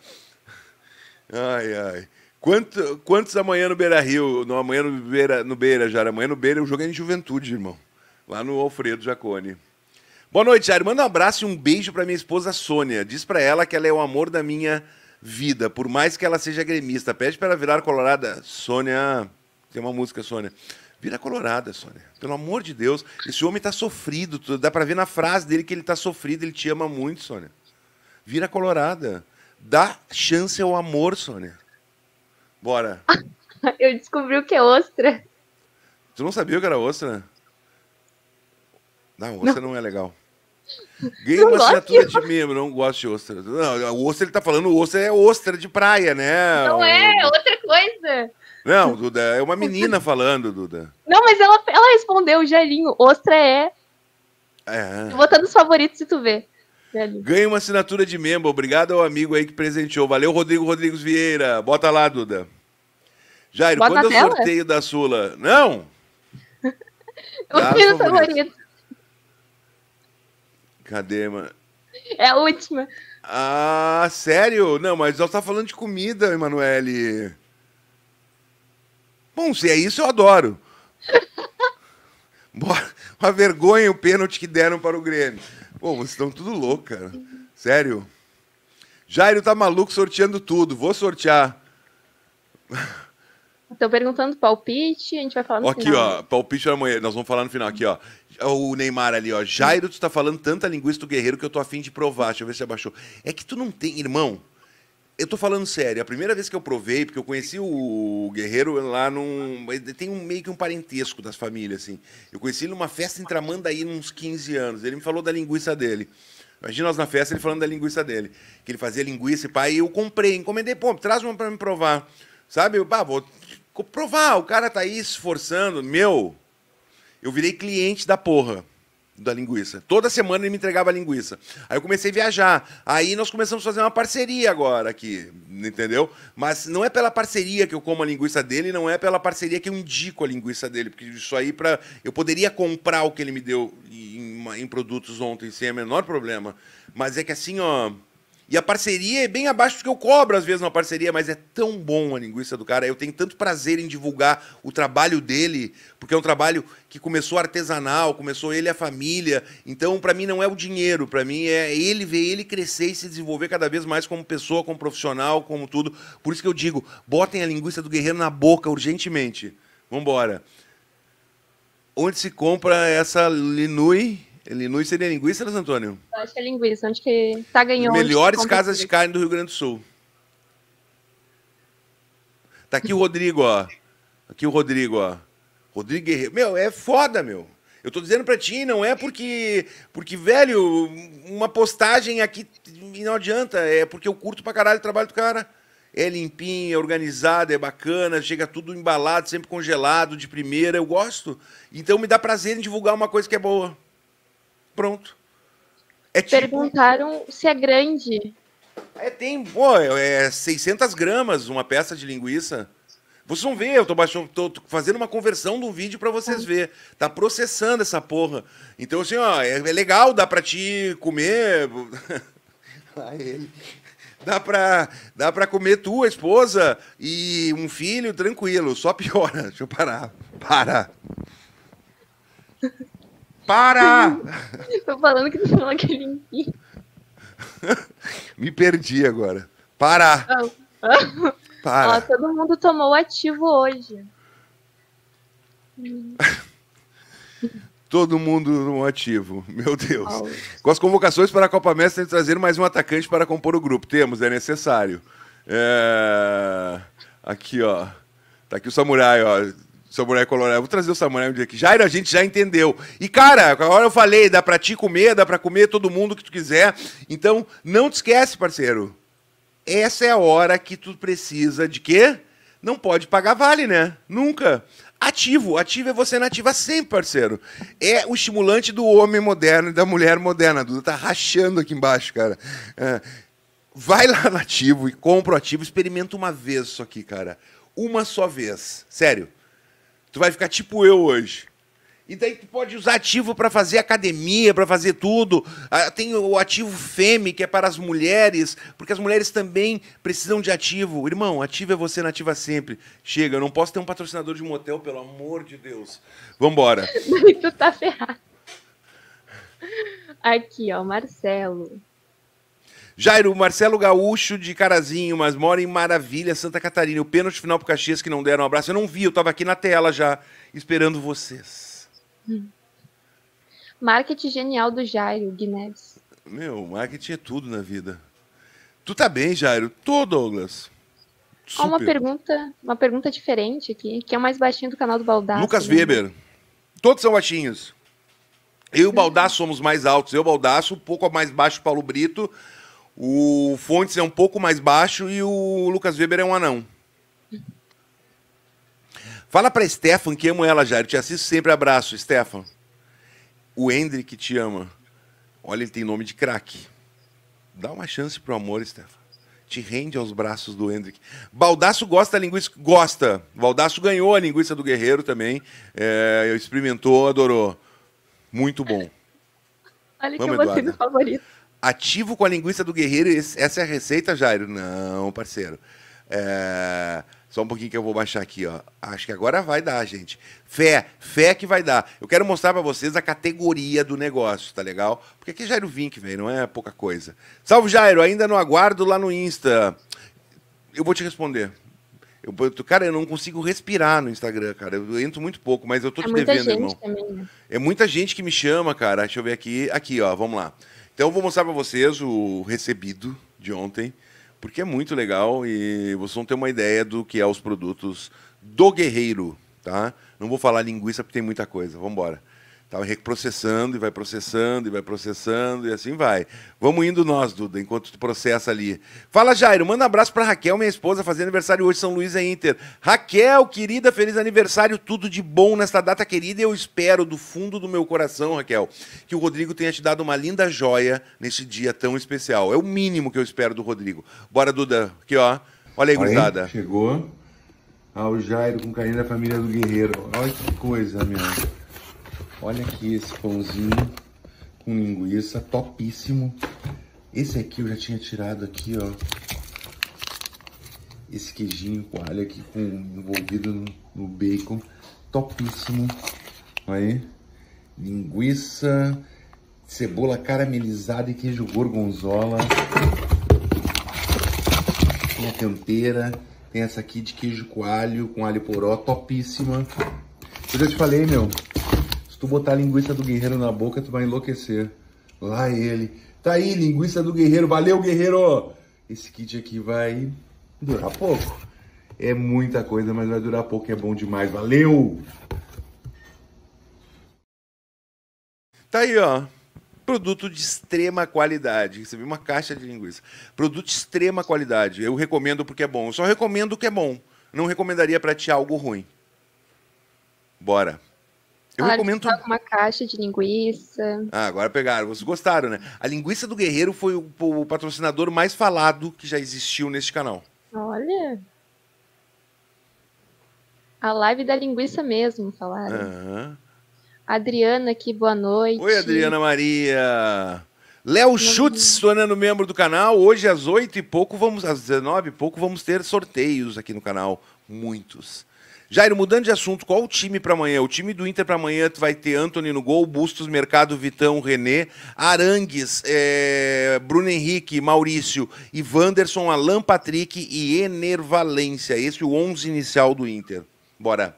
Ai, ai. Quanto, quantos amanhã no Beira Rio? No, amanhã no Beira, no Beira, Jara. Amanhã no Beira eu joguei em juventude, irmão. Lá no Alfredo Jacone. Boa noite, Jara. Manda um abraço e um beijo para minha esposa Sônia. Diz para ela que ela é o amor da minha vida, por mais que ela seja gremista. Pede para ela virar colorada. Sônia, tem uma música, Sônia. Vira colorada, Sônia. Pelo amor de Deus, esse homem está sofrido. Dá para ver na frase dele que ele está sofrido, ele te ama muito, Sônia. Vira colorada. Dá chance ao amor, Sônia. Bora. Eu descobri o que é ostra. Tu não sabia o que era ostra? Não, ostra não, não é legal. Ganhei uma assinatura de membro, não gosto de ostra. Não, o ostra ele tá falando, ostra é ostra de praia, né? Não o... É, é, outra coisa. Não, Duda, é uma menina falando, Duda. Não, mas ela, ela respondeu, Jairinho, ostra é. É. Tô botando os favoritos se tu vê. Ganhe uma assinatura de membro. Obrigado ao amigo aí que presenteou. Valeu, Rodrigo Rodrigues Vieira. Bota lá, Duda. Jairo, quando é o sorteio da Sula? Não! Os meus favorito. Cadê, mano? É a última. Ah, sério? Não, mas nós tá falando de comida, Emanuele. Bom, se é isso, eu adoro. Bora. Uma vergonha o pênalti que deram para o Grêmio. Pô, vocês estão tudo louco, cara. Sério. Jairo tá maluco sorteando tudo. Vou sortear. Estão perguntando palpite, a gente vai falar no aqui, final. Aqui, ó, palpite amanhã. Nós vamos falar no final aqui, ó o Neymar ali, ó. Jairo, tu tá falando tanta linguiça do Guerreiro que eu tô afim de provar. Deixa eu ver se abaixou. É que tu não tem, irmão. Eu tô falando sério, é a primeira vez que eu provei, porque eu conheci o Guerreiro lá num. Tem um, meio que um parentesco das famílias, assim. Eu conheci ele numa festa em aí uns 15 anos. Ele me falou da linguiça dele. Imagina nós na festa, ele falando da linguiça dele. Que ele fazia linguiça e pai, e eu comprei, encomendei, pô, traz uma pra me provar. Sabe? Eu, vou provar, o cara tá aí se esforçando. Meu, eu virei cliente da porra da linguiça. Toda semana ele me entregava a linguiça. Aí eu comecei a viajar. Aí nós começamos a fazer uma parceria agora aqui, entendeu? Mas não é pela parceria que eu como a linguiça dele, não é pela parceria que eu indico a linguiça dele, porque isso aí para eu poderia comprar o que ele me deu em, em produtos ontem sem o menor problema. Mas é que assim, ó, e a parceria é bem abaixo do que eu cobro, às vezes, uma parceria, mas é tão bom a linguiça do cara. Eu tenho tanto prazer em divulgar o trabalho dele, porque é um trabalho que começou artesanal, começou ele a família. Então, para mim, não é o dinheiro, para mim é ele ver ele crescer e se desenvolver cada vez mais como pessoa, como profissional, como tudo. Por isso que eu digo: botem a linguiça do guerreiro na boca urgentemente. Vambora. Onde se compra essa Linui? Linus seria linguiça, né, Antônio? Eu acho que é linguiça, onde que tá ganhando. Melhores casas de carne do Rio Grande do Sul. Tá aqui o Rodrigo, ó. Tá aqui o Rodrigo, ó. Rodrigo Guerreiro. Meu, é foda, meu. Eu tô dizendo pra ti, não é porque. Porque, velho, uma postagem aqui não adianta. É porque eu curto pra caralho o trabalho do cara. É limpinho, é organizado, é bacana, chega tudo embalado, sempre congelado, de primeira, eu gosto. Então me dá prazer em divulgar uma coisa que é boa. Pronto. É tipo... Perguntaram se é grande. É, tem, pô, é 600 gramas uma peça de linguiça. Vocês vão ver, eu tô, baixando, tô, fazendo uma conversão do vídeo para vocês é. Hum. ver. Tá processando essa porra. Então, assim, ó, é, é legal, dá para te comer. dá pra, dá pra comer tua esposa e um filho tranquilo, só piora. Deixa eu parar. Para. Para! Tô falando que tu falou é que limpinho. Me perdi agora. Para! Para. Ó, todo mundo tomou ativo hoje. todo mundo no ativo, meu Deus. Com as convocações para a Copa Mestre, tem trazer mais um atacante para compor o grupo. Temos, é necessário. É... Aqui, ó. Tá aqui o Samurai, ó. Samurai Colorado. Vou trazer o Samurai um dia aqui. Jairo, a gente já entendeu. E, cara, agora eu falei, dá pra te comer, dá pra comer todo mundo que tu quiser. Então, não te esquece, parceiro. Essa é a hora que tu precisa de quê? Não pode pagar vale, né? Nunca. Ativo. Ativo é você nativa sempre, parceiro. É o estimulante do homem moderno e da mulher moderna. A Duda tá rachando aqui embaixo, cara. É. Vai lá nativo e compra o ativo. Experimenta uma vez isso aqui, cara. Uma só vez. Sério. Tu vai ficar tipo eu hoje. E daí tu pode usar ativo para fazer academia, para fazer tudo. Ah, tem o ativo FEME, que é para as mulheres, porque as mulheres também precisam de ativo. Irmão, ativo é você nativa sempre. Chega, eu não posso ter um patrocinador de motel, pelo amor de Deus. Vambora. tu tá ferrado. Aqui, ó, Marcelo. Jairo, Marcelo Gaúcho de Carazinho, mas mora em Maravilha, Santa Catarina. O pênalti final pro Caxias que não deram um abraço. Eu não vi, eu tava aqui na tela já, esperando vocês. Hum. Marketing genial do Jairo Guinness. Meu, marketing é tudo na vida. Tu tá bem, Jairo? Tô, Douglas. Super. uma pergunta, uma pergunta diferente aqui, que é o mais baixinho do canal do Baldaço. Lucas né? Weber. Todos são baixinhos. Eu e o Baldaço somos mais altos. Eu, Baldaço, um pouco mais baixo, Paulo Brito. O Fontes é um pouco mais baixo e o Lucas Weber é um anão. Fala pra Stefan que amo ela, Jair. Te assisto sempre. Abraço, Stefan. O Hendrick te ama. Olha, ele tem nome de craque. Dá uma chance pro amor, Stefan. Te rende aos braços do Hendrick. Baldaço gosta da linguiça? Gosta. Baldaço ganhou a linguiça do Guerreiro também. É, experimentou, adorou. Muito bom. Olha Vamos, que eu botei no favorito ativo com a linguiça do guerreiro, essa é a receita, Jairo? Não, parceiro. É... Só um pouquinho que eu vou baixar aqui, ó. Acho que agora vai dar, gente. Fé, fé que vai dar. Eu quero mostrar para vocês a categoria do negócio, tá legal? Porque aqui é Jairo Vink, velho, não é pouca coisa. Salve, Jairo, ainda não aguardo lá no Insta. Eu vou te responder. Eu, cara, eu não consigo respirar no Instagram, cara. Eu entro muito pouco, mas eu tô é te devendo, irmão. Também, né? É muita gente que me chama, cara. Deixa eu ver aqui. Aqui, ó, vamos lá. Então eu vou mostrar para vocês o recebido de ontem, porque é muito legal e vocês vão ter uma ideia do que é os produtos do Guerreiro, tá? Não vou falar linguiça porque tem muita coisa. Vamos embora. Tá Estava reprocessando e vai processando e vai processando e assim vai. Vamos indo nós, Duda, enquanto tu processa ali. Fala, Jairo. Manda um abraço para Raquel, minha esposa, fazendo aniversário hoje, São Luís é Inter. Raquel, querida, feliz aniversário. Tudo de bom nesta data querida. Eu espero do fundo do meu coração, Raquel, que o Rodrigo tenha te dado uma linda joia neste dia tão especial. É o mínimo que eu espero do Rodrigo. Bora, Duda. Aqui, ó. Olha aí, gurizada. Chegou. Ao ah, Jairo com carinho da família do Guerreiro. Olha que coisa, minha. Olha aqui esse pãozinho com linguiça, topíssimo. Esse aqui eu já tinha tirado aqui, ó. Esse queijinho com alho aqui com, envolvido no, no bacon, topíssimo. Aí, linguiça, cebola caramelizada e queijo gorgonzola. Tem a canteira, tem essa aqui de queijo com alho, com alho poró, topíssima. Eu já te falei, meu, se tu botar a linguiça do guerreiro na boca, tu vai enlouquecer. Lá ele. Tá aí, linguiça do guerreiro. Valeu, guerreiro! Esse kit aqui vai durar pouco. É muita coisa, mas vai durar pouco. É bom demais. Valeu! Tá aí, ó. Produto de extrema qualidade. viu uma caixa de linguiça. Produto de extrema qualidade. Eu recomendo porque é bom. Eu só recomendo o que é bom. Não recomendaria para ti algo ruim. Bora. Eu ah, recomendo. Tá uma caixa de linguiça. Ah, agora pegaram. Vocês gostaram, né? A linguiça do Guerreiro foi o, o patrocinador mais falado que já existiu neste canal. Olha. A live da linguiça mesmo, falaram. Uhum. Adriana aqui, boa noite. Oi, Adriana Maria. Léo Schutz, tornando membro do canal. Hoje às oito e pouco, vamos às 19 e pouco, vamos ter sorteios aqui no canal. Muitos. Jairo, mudando de assunto, qual o time para amanhã? O time do Inter para amanhã vai ter Anthony no gol, Bustos, Mercado, Vitão, René, Arangues, é, Bruno Henrique, Maurício Ivanderson, Wanderson, Alan Patrick e Enervalência. Esse é o 11 inicial do Inter. Bora.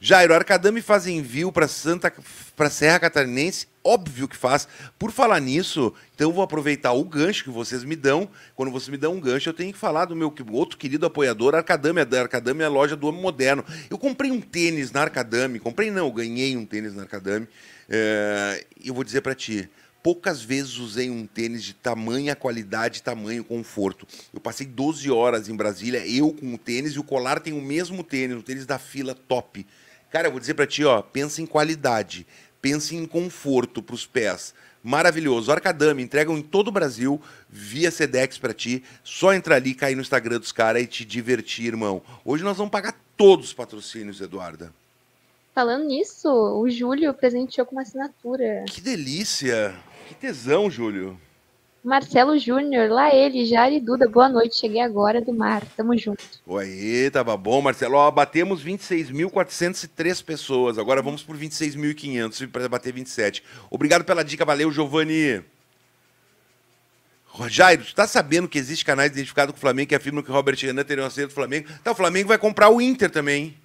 Jairo, Arcadame faz envio para Santa para Serra Catarinense Óbvio que faz. Por falar nisso, então eu vou aproveitar o gancho que vocês me dão. Quando vocês me dão um gancho, eu tenho que falar do meu outro querido apoiador, Arcadame. Arcadame é a loja do homem moderno. Eu comprei um tênis na Arcadame. Comprei não, ganhei um tênis na Arcadame. É, eu vou dizer para ti, poucas vezes usei um tênis de tamanha qualidade, tamanho conforto. Eu passei 12 horas em Brasília, eu com o tênis e o colar tem o mesmo tênis, o tênis da fila top. Cara, eu vou dizer para ti, ó, pensa em qualidade, Pense em conforto para os pés. Maravilhoso. Arcadame, entregam em todo o Brasil via Sedex para ti. Só entrar ali, cair no Instagram dos caras e te divertir, irmão. Hoje nós vamos pagar todos os patrocínios, Eduarda. Falando nisso, o Júlio presenteou com uma assinatura. Que delícia! Que tesão, Júlio. Marcelo Júnior, lá ele, Jari Duda, boa noite, cheguei agora do mar, tamo junto. Oi, tava bom, Marcelo. Ó, batemos 26.403 pessoas, agora vamos por 26.500 para bater 27. Obrigado pela dica, valeu, Giovanni. Jairo, tu tá sabendo que existe canais identificados com o Flamengo que afirmam que Robert Renan teria um acerto do Flamengo? Tá, o Flamengo vai comprar o Inter também. Hein?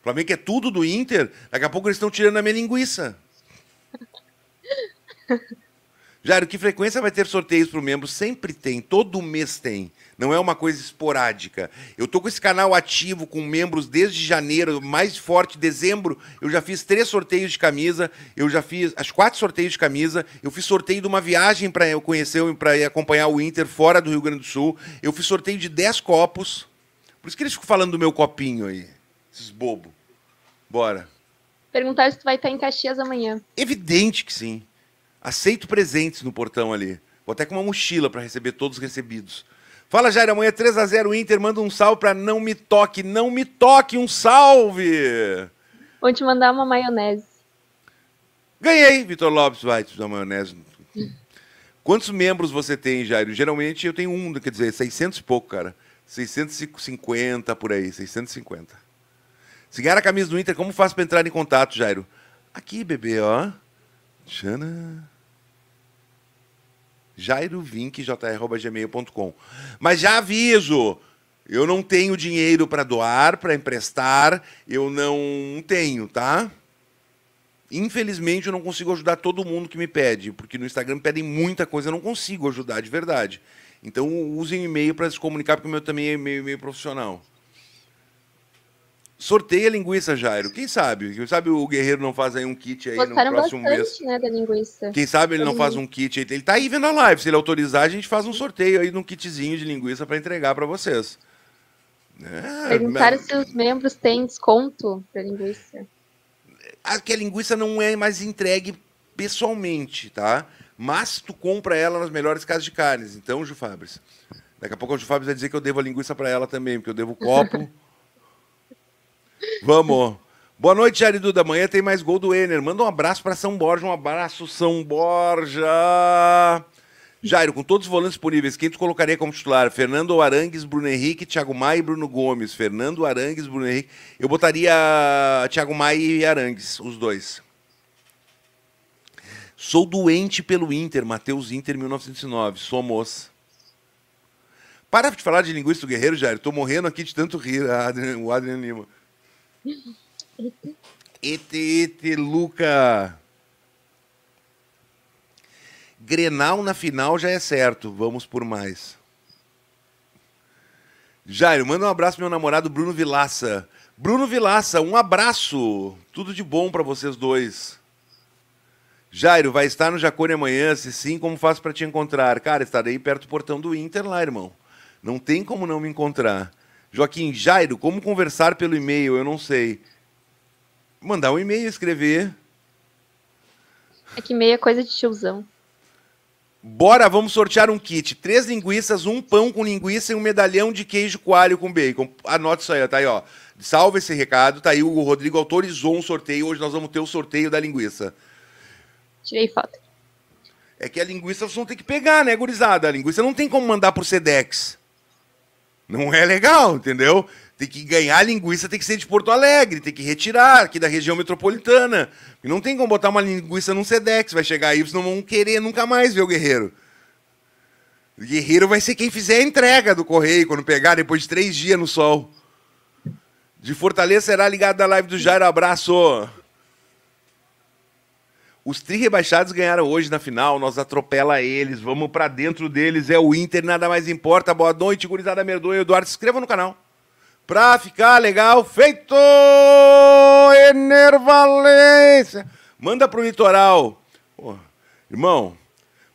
O Flamengo é tudo do Inter, daqui a pouco eles estão tirando a minha linguiça. Jairo, que frequência vai ter sorteios para o membro? Sempre tem, todo mês tem. Não é uma coisa esporádica. Eu tô com esse canal ativo com membros desde janeiro, mais forte, dezembro. Eu já fiz três sorteios de camisa, eu já fiz as quatro sorteios de camisa. Eu fiz sorteio de uma viagem para eu conhecer, para acompanhar o Inter fora do Rio Grande do Sul. Eu fiz sorteio de dez copos. Por isso que eles ficam falando do meu copinho aí, esses bobo. Bora. Perguntar se tu vai estar em Caxias amanhã. Evidente que sim aceito presentes no portão ali. Vou até com uma mochila para receber todos recebidos. Fala, Jair, amanhã 3 a 0 Inter, manda um salve para Não Me Toque. Não Me Toque, um salve! Vou te mandar uma maionese. Ganhei, Vitor Lopes vai te dar maionese. Quantos membros você tem, Jairo? Geralmente eu tenho um, quer dizer, 600 e pouco, cara. 650 por aí, 650. Se ganhar a camisa do Inter, como faço para entrar em contato, Jairo? Aqui, bebê, ó. Xana. jairovinkjr.gmail.com. Mas já aviso, eu não tenho dinheiro para doar, para emprestar, eu não tenho, tá? Infelizmente eu não consigo ajudar todo mundo que me pede, porque no Instagram pedem muita coisa, eu não consigo ajudar de verdade. Então usem o e-mail para se comunicar, porque o meu também é e-mail profissional. Sorteia linguiça, Jairo. Quem sabe? Quem sabe o Guerreiro não faz aí um kit aí Gostaram no próximo bastante, mês. Né, da linguiça. Quem sabe ele não tá faz um kit aí. Ele tá aí vendo a live. Se ele autorizar, a gente faz um sorteio aí num kitzinho de linguiça para entregar para vocês. É, Perguntaram mas... se os membros têm desconto para linguiça. Ah, a linguiça não é mais entregue pessoalmente, tá? Mas tu compra ela nas melhores casas de carnes. Então, Ju Fabris. Daqui a pouco o Ju Fabris vai dizer que eu devo a linguiça para ela também, porque eu devo o copo. Vamos. Boa noite, Jaridu. Da manhã tem mais gol do Ener. Manda um abraço para São Borja. Um abraço, São Borja. Jairo, com todos os volantes disponíveis, quem tu colocaria como titular? Fernando Arangues, Bruno Henrique, Thiago Maia e Bruno Gomes. Fernando Arangues, Bruno Henrique. Eu botaria Thiago Maia e Arangues, os dois. Sou doente pelo Inter, Matheus Inter, 1909. Somos. Para de falar de linguista do guerreiro, Jairo. Tô morrendo aqui de tanto rir, o Adriano Lima. Ete, ete, Luca. Grenal na final já é certo. Vamos por mais. Jairo, manda um abraço pro meu namorado Bruno Vilaça. Bruno Vilaça, um abraço. Tudo de bom para vocês dois. Jairo, vai estar no Jacone amanhã? Se sim, como faço para te encontrar? Cara, estarei perto do portão do Inter lá, irmão. Não tem como não me encontrar. Joaquim Jairo, como conversar pelo e-mail? Eu não sei. Mandar um e-mail, escrever. É que meia é coisa de tiozão. Bora, vamos sortear um kit. Três linguiças, um pão com linguiça e um medalhão de queijo coalho com bacon. Anote isso aí, tá aí, ó. Salva esse recado, tá aí. O Rodrigo autorizou um sorteio. Hoje nós vamos ter o sorteio da linguiça. Tirei foto. É que a linguiça vocês vão ter que pegar, né, gurizada? A linguiça não tem como mandar pro Sedex. Não é legal, entendeu? Tem que ganhar linguiça, tem que ser de Porto Alegre, tem que retirar aqui da região metropolitana. E não tem como botar uma linguiça num Sedex, vai chegar aí, vocês não vão querer nunca mais ver o Guerreiro. O Guerreiro vai ser quem fizer a entrega do correio quando pegar depois de três dias no sol. De Fortaleza será ligado na live do Jairo. Abraço! Os tri-rebaixados ganharam hoje na final, nós atropela eles, vamos para dentro deles, é o Inter, nada mais importa. Boa noite, gurizada Merdonha, Eduardo, se inscreva no canal. Pra ficar legal, feito! Enervalência! Manda pro litoral. Pô, irmão,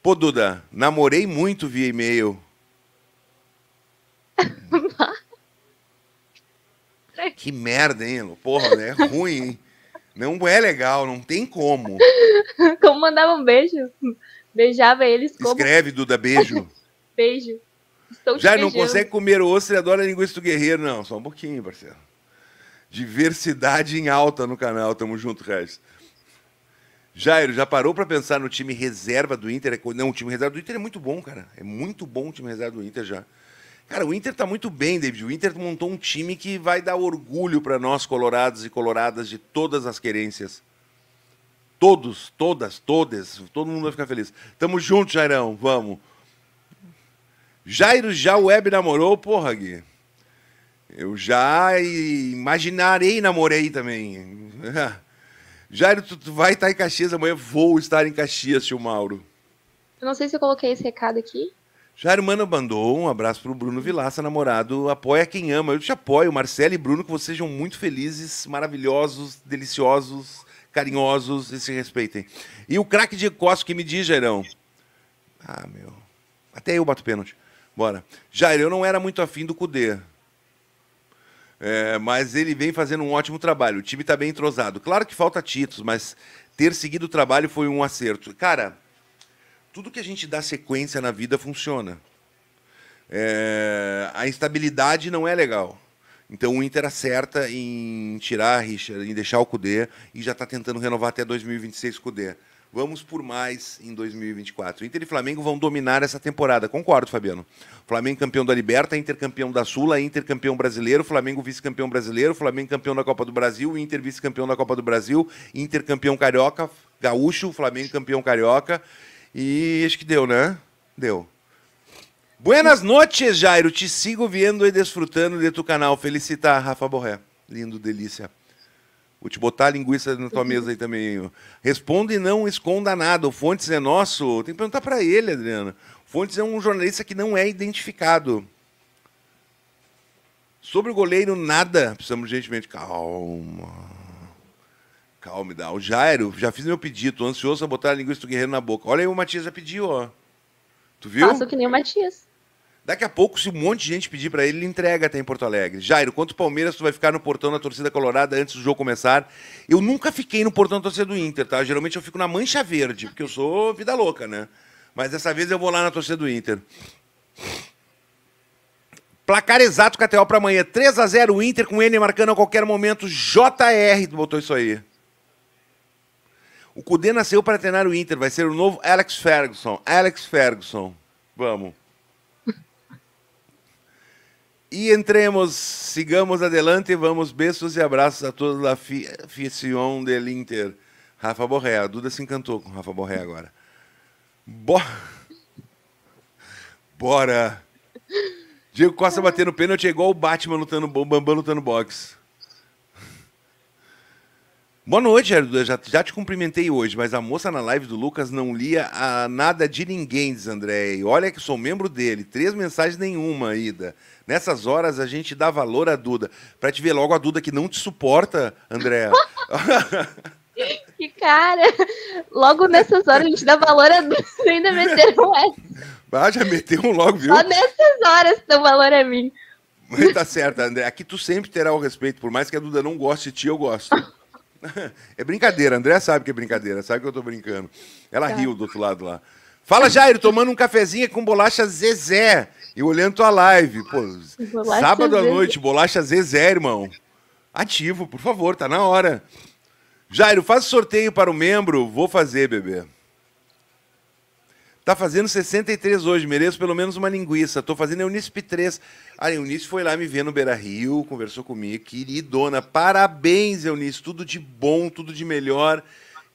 pô, Duda, namorei muito via e-mail. que merda, hein? Porra, né? é né? ruim, hein? Não é legal, não tem como. como mandava um beijo? Beijava eles como... Escreve, Duda, beijo. beijo. Estou Já não consegue comer osso e adora linguiça do guerreiro, não. Só um pouquinho, parceiro. Diversidade em alta no canal. Tamo junto, Regis. Jairo, já parou para pensar no time reserva do Inter? É não, o time reserva do Inter é muito bom, cara. É muito bom o time reserva do Inter já. Cara, o Inter tá muito bem, David. O Inter montou um time que vai dar orgulho para nós, colorados e coloradas de todas as querências. Todos, todas, todas. Todo mundo vai ficar feliz. Tamo junto, Jairão. Vamos. Jairo já web namorou, porra, Gui. Eu já imaginarei namorei também. Jairo, tu, tu vai estar em Caxias amanhã? Vou estar em Caxias, tio Mauro. Eu não sei se eu coloquei esse recado aqui. Jair Mano mandou um abraço pro Bruno Vilaça, namorado. Apoia quem ama. Eu te apoio, Marcelo e Bruno, que vocês sejam muito felizes, maravilhosos, deliciosos, carinhosos e se respeitem. E o craque de Costa que me diz, Jairão. Ah, meu. Até eu bato pênalti. Bora. Jair, eu não era muito afim do Cudê. É, mas ele vem fazendo um ótimo trabalho. O time está bem entrosado. Claro que falta títulos, mas ter seguido o trabalho foi um acerto. Cara, tudo que a gente dá sequência na vida funciona. É, a instabilidade não é legal. Então o Inter acerta em tirar Richard, em deixar o Cudê e já está tentando renovar até 2026 o Cudê. Vamos por mais em 2024. Inter e Flamengo vão dominar essa temporada. Concordo, Fabiano. Flamengo campeão da Liberta, Inter campeão da Sula, Inter campeão brasileiro, Flamengo vice-campeão brasileiro, Flamengo campeão da Copa do Brasil, Inter vice-campeão da Copa do Brasil, Inter campeão carioca, gaúcho, Flamengo campeão carioca e acho que deu, né? Deu. Buenas noches, Jairo. Te sigo vendo e desfrutando de tu canal. Felicitar, Rafa Borré. Lindo, delícia. Vou te botar a linguiça na tua mesa aí também. Responda e não esconda nada. O Fontes é nosso. Tem que perguntar para ele, Adriana. O Fontes é um jornalista que não é identificado. Sobre o goleiro, nada. Precisamos urgentemente. Calma. Calma, dá. O Jairo, já fiz meu pedido, ansioso a botar a linguiça do guerreiro na boca. Olha aí, o Matias já pediu, ó. Tu viu? Faço que nem o Matias. Daqui a pouco, se um monte de gente pedir para ele, ele entrega até em Porto Alegre. Jairo, quanto Palmeiras tu vai ficar no portão da torcida colorada antes do jogo começar? Eu nunca fiquei no portão da torcida do Inter, tá? Geralmente eu fico na mancha verde, porque eu sou vida louca, né? Mas dessa vez eu vou lá na torcida do Inter. Placar exato, KTO para amanhã. 3 a 0 Inter com N marcando a qualquer momento. JR botou isso aí. O Cudê nasceu para treinar o Inter, vai ser o novo Alex Ferguson. Alex Ferguson. Vamos. E entremos, sigamos adelante, vamos beijos e abraços a toda a ficion del Inter. Rafa Borré, a Duda se encantou com Rafa Borré agora. Bo... Bora! Diego Costa batendo pênalti é igual o Batman lutando, o Bambam lutando boxe. Boa noite, Gerardo. Já, já te cumprimentei hoje, mas a moça na live do Lucas não lia a, ah, nada de ninguém, diz André. E olha que sou membro dele. Três mensagens nenhuma, Ida. Nessas horas a gente dá valor à Duda. Pra te ver logo a Duda que não te suporta, André. que cara! Logo nessas horas a gente dá valor a Duda. Ainda meteram essa. Ah, já meteu um logo, viu? Só nessas horas dão valor a mim. Mas tá certo, André. Aqui tu sempre terá o respeito. Por mais que a Duda não goste de ti, eu gosto. É brincadeira, André sabe que é brincadeira, sabe que eu estou brincando. Ela tá. riu do outro lado lá. Fala, Jairo, tomando um cafezinho com bolacha Zezé e olhando tua live. Pô, sábado Zezé. à noite, bolacha Zezé, irmão. Ativo, por favor, tá na hora. Jairo, faz sorteio para o membro. Vou fazer, bebê. Tá fazendo 63 hoje, mereço pelo menos uma linguiça. Tô fazendo Eunícipe 3. A Eunice foi lá me ver no Beira Rio, conversou comigo, queridona. Parabéns, Eunice. Tudo de bom, tudo de melhor.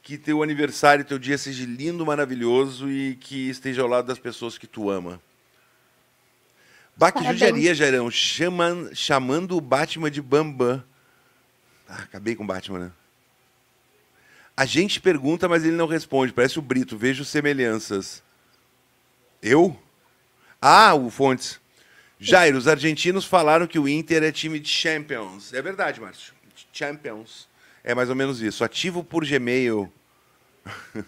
Que teu aniversário, teu dia seja lindo, maravilhoso e que esteja ao lado das pessoas que tu ama. Bah, judiaria, Jairão. chamando o Batman de Bambam. Ah, acabei com o Batman, né? A gente pergunta, mas ele não responde. Parece o Brito. Vejo semelhanças. Eu? Ah, o Fontes. Jair, os argentinos falaram que o Inter é time de Champions. É verdade, Márcio. Champions. É mais ou menos isso. Ativo por Gmail.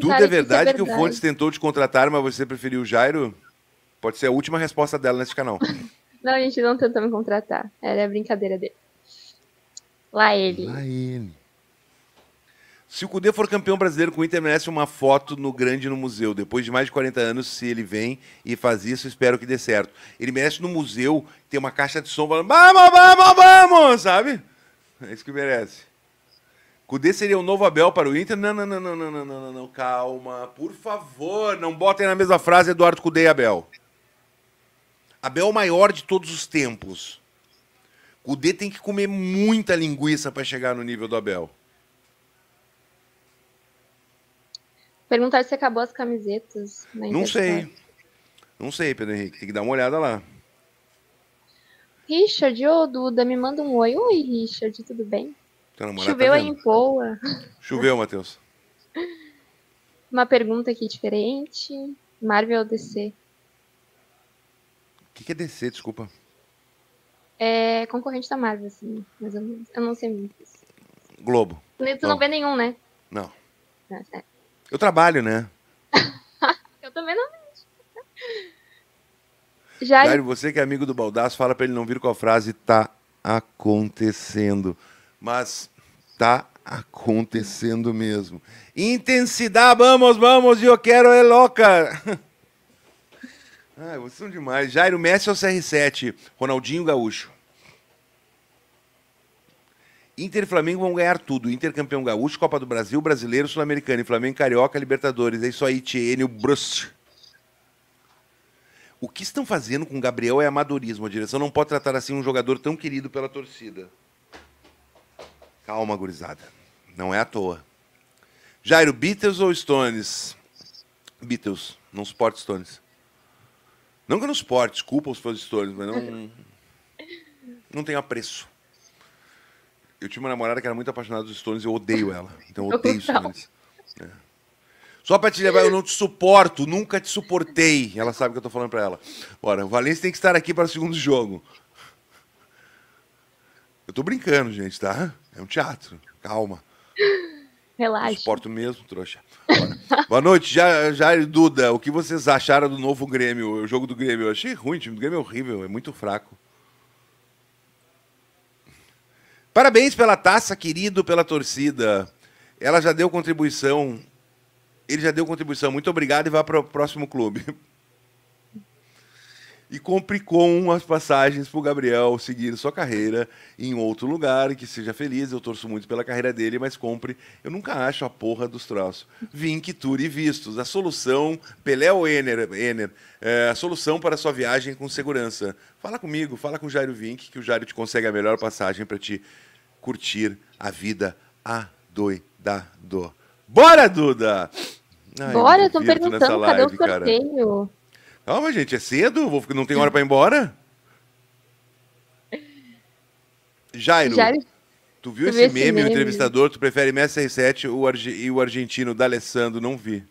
Duda, verdade, é, é verdade que o Fontes tentou te contratar, mas você preferiu o Jairo? Pode ser a última resposta dela nesse canal. não, a gente não tentou me contratar. Era a brincadeira dele. Lá ele. Lá ele. Se o Cudê for campeão brasileiro com o Inter, merece uma foto no grande no museu. Depois de mais de 40 anos, se ele vem e faz isso, espero que dê certo. Ele merece no museu ter uma caixa de som falando: vamos, vamos, vamos, sabe? É isso que merece. Cudê seria o novo Abel para o Inter? Não, não, não, não, não, não, não, não, calma. Por favor, não botem na mesma frase Eduardo Cudê e Abel. Abel é o maior de todos os tempos. Cudê tem que comer muita linguiça para chegar no nível do Abel. Perguntar se acabou as camisetas. Não sei. Não sei, Pedro Henrique. Tem que dar uma olhada lá. Richard, ô Duda, me manda um oi. Oi, Richard, tudo bem? Tá Choveu tá aí em Poa. Choveu, Matheus. Uma pergunta aqui diferente. Marvel ou DC? O que, que é DC, desculpa? É concorrente da Marvel, assim, mas Eu não sei muito. Globo. Tu não, não vê nenhum, né? Não. Ah, certo. É. Eu trabalho, né? eu também não Jairo, Já... Jair, você que é amigo do Baldaço, fala para ele não vir com a frase tá acontecendo. Mas tá acontecendo mesmo. Intensidade, vamos, vamos, eu quero é louca. Ai, vocês são demais. Jairo Messi ou CR7? Ronaldinho Gaúcho? Inter e Flamengo vão ganhar tudo. Inter campeão gaúcho, Copa do Brasil, Brasileiro, Sul-Americano, Flamengo carioca, Libertadores. É isso aí, o Brust. O que estão fazendo com o Gabriel é amadorismo. A direção não pode tratar assim um jogador tão querido pela torcida. Calma, gurizada. Não é à toa. Jairo, Beatles ou Stones? Beatles. Não suporto Stones. Não que eu não suporte, desculpa os fãs de Stones, mas não. Não tenho apreço eu tinha uma namorada que era muito apaixonada dos Stones e eu odeio ela. Então eu odeio Stones. É. Só pra te levar, eu não te suporto, nunca te suportei. Ela sabe o que eu tô falando pra ela. Bora, o Valência tem que estar aqui para o segundo jogo. Eu tô brincando, gente, tá? É um teatro. Calma. Relaxa. Eu suporto mesmo, trouxa. Boa noite, Jair Duda. O que vocês acharam do novo Grêmio? O jogo do Grêmio? Eu achei ruim, o time do Grêmio é horrível, é muito fraco. Parabéns pela taça, querido, pela torcida. Ela já deu contribuição. Ele já deu contribuição. Muito obrigado e vá para o próximo clube. E compre com as passagens para o Gabriel seguir sua carreira em outro lugar, que seja feliz. Eu torço muito pela carreira dele, mas compre. Eu nunca acho a porra dos troços. Vink, Tour e Vistos. A solução, Pelé ou Ener, Ener é a solução para a sua viagem com segurança. Fala comigo, fala com o Jairo Vink, que o Jairo te consegue a melhor passagem para ti curtir a vida adoidado. Bora, Duda! Ai, Bora, estão perguntando cadê o sorteio? Cara. Calma, gente, é cedo? Vou, não tem hora para ir embora? Jairo, Jairo, tu viu, tu esse, meme, meme, o entrevistador? Tu prefere Messi R7 o e o argentino D'Alessandro? Não vi.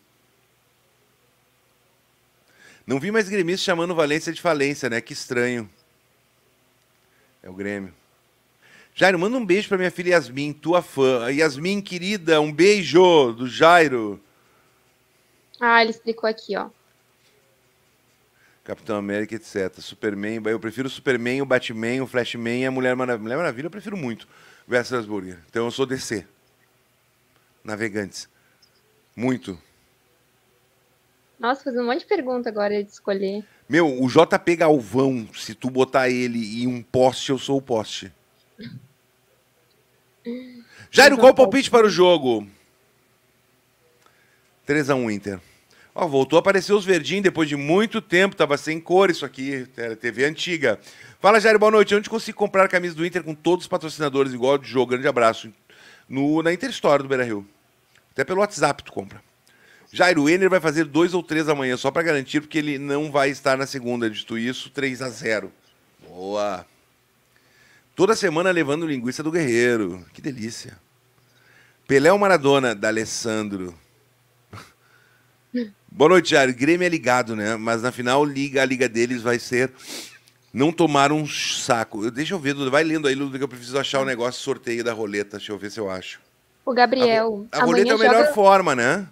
Não vi mais gremista chamando Valência de falência, né? Que estranho. É o Grêmio. Jairo, manda um beijo para minha filha Yasmin, tua fã. Yasmin, querida, um beijo do Jairo. Ah, ele explicou aqui, ó. Capitão América, etc. Superman, eu prefiro Superman, o Batman, o Flashman e a Mulher Maravilha. Mulher Maravilha eu prefiro muito. Versus Burger. Então eu sou DC. Navegantes. Muito. Nossa, fiz um monte de pergunta agora de escolher. Meu, o JP Galvão, se tu botar ele em um poste, eu sou o poste. Jairo, qual o palpite para o jogo? 3x1 Inter. Ó, voltou a aparecer os verdinhos depois de muito tempo, tava sem cor isso aqui, era TV antiga. Fala, Jairo, boa noite. Onde consigo comprar a camisa do Inter com todos os patrocinadores igual de jogo? Grande abraço. No, na Inter do Beira Rio. Até pelo WhatsApp tu compra. Jairo Enner vai fazer dois ou três amanhã, só para garantir, porque ele não vai estar na segunda. Dito isso, 3 a 0 Boa. Toda semana levando linguiça do Guerreiro. Que delícia. Pelé ou Maradona, da Alessandro. Boa noite, Jair. Grêmio é ligado, né? Mas na final, liga, a liga deles vai ser não tomar um saco. Eu, deixa eu ver, Duda. Vai lendo aí, Duda, que eu preciso achar o negócio sorteio da roleta. Deixa eu ver se eu acho. O Gabriel. A, a roleta é a melhor joga... forma, né?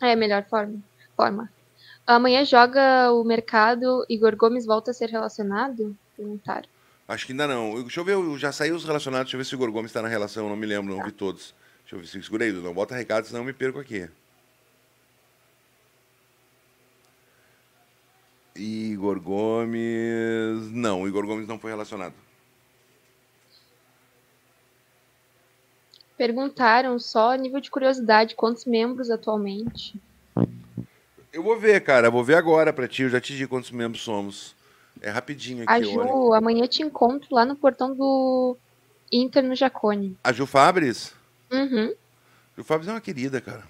É, melhor forma. forma. Amanhã joga o mercado. Igor Gomes volta a ser relacionado? Perguntaram. Acho que ainda não. Deixa eu ver, já saiu os relacionados, deixa eu ver se o Igor Gomes está na relação, não me lembro, não vi todos. Deixa eu ver se segurei, não bota recado, senão eu me perco aqui. Igor Gomes. Não, o Igor Gomes não foi relacionado. Perguntaram só a nível de curiosidade, quantos membros atualmente? Eu vou ver, cara, vou ver agora para ti, eu já te digo quantos membros somos. É rapidinho aqui. A Ju, amanhã te encontro lá no portão do Inter no Jacone. A Ju Fabris? Uhum. Ju Fabris é uma querida, cara.